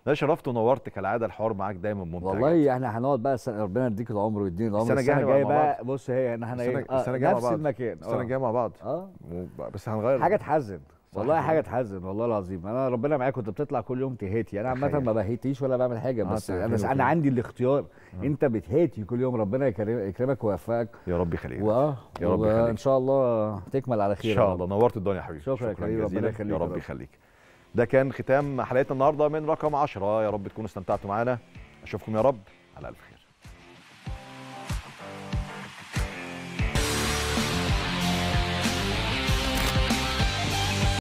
لا شرفت ونورت كالعاده الحوار معاك دايما ممتع والله احنا هنقعد بقى سنة ربنا يديك العمر ويديني العمر السنه الجايه بقى, بقى بص هي احنا هن السنه الجايه آه، مع بعض نفس المكان السنه آه. الجايه مع بعض اه بس هنغير حاجه تحزن والله حاجه تحزن والله العظيم انا ربنا معاك كنت بتطلع كل يوم تهاتي يعني انا عامه ما بهيتيش ولا بعمل حاجه بس آه بس انا عندي الاختيار آه. انت بتهاتي كل يوم ربنا يكرمك ويوفقك يا رب يخليك و... يا رب يخليك ان شاء الله تكمل على خير ان شاء الله نورت الدنيا يا حبيبي شكرا, شكرا جزيلا يا رب يخليك ده كان ختام حلقتنا النهارده من رقم 10 يا رب تكونوا استمتعتوا معانا اشوفكم يا رب على الف خير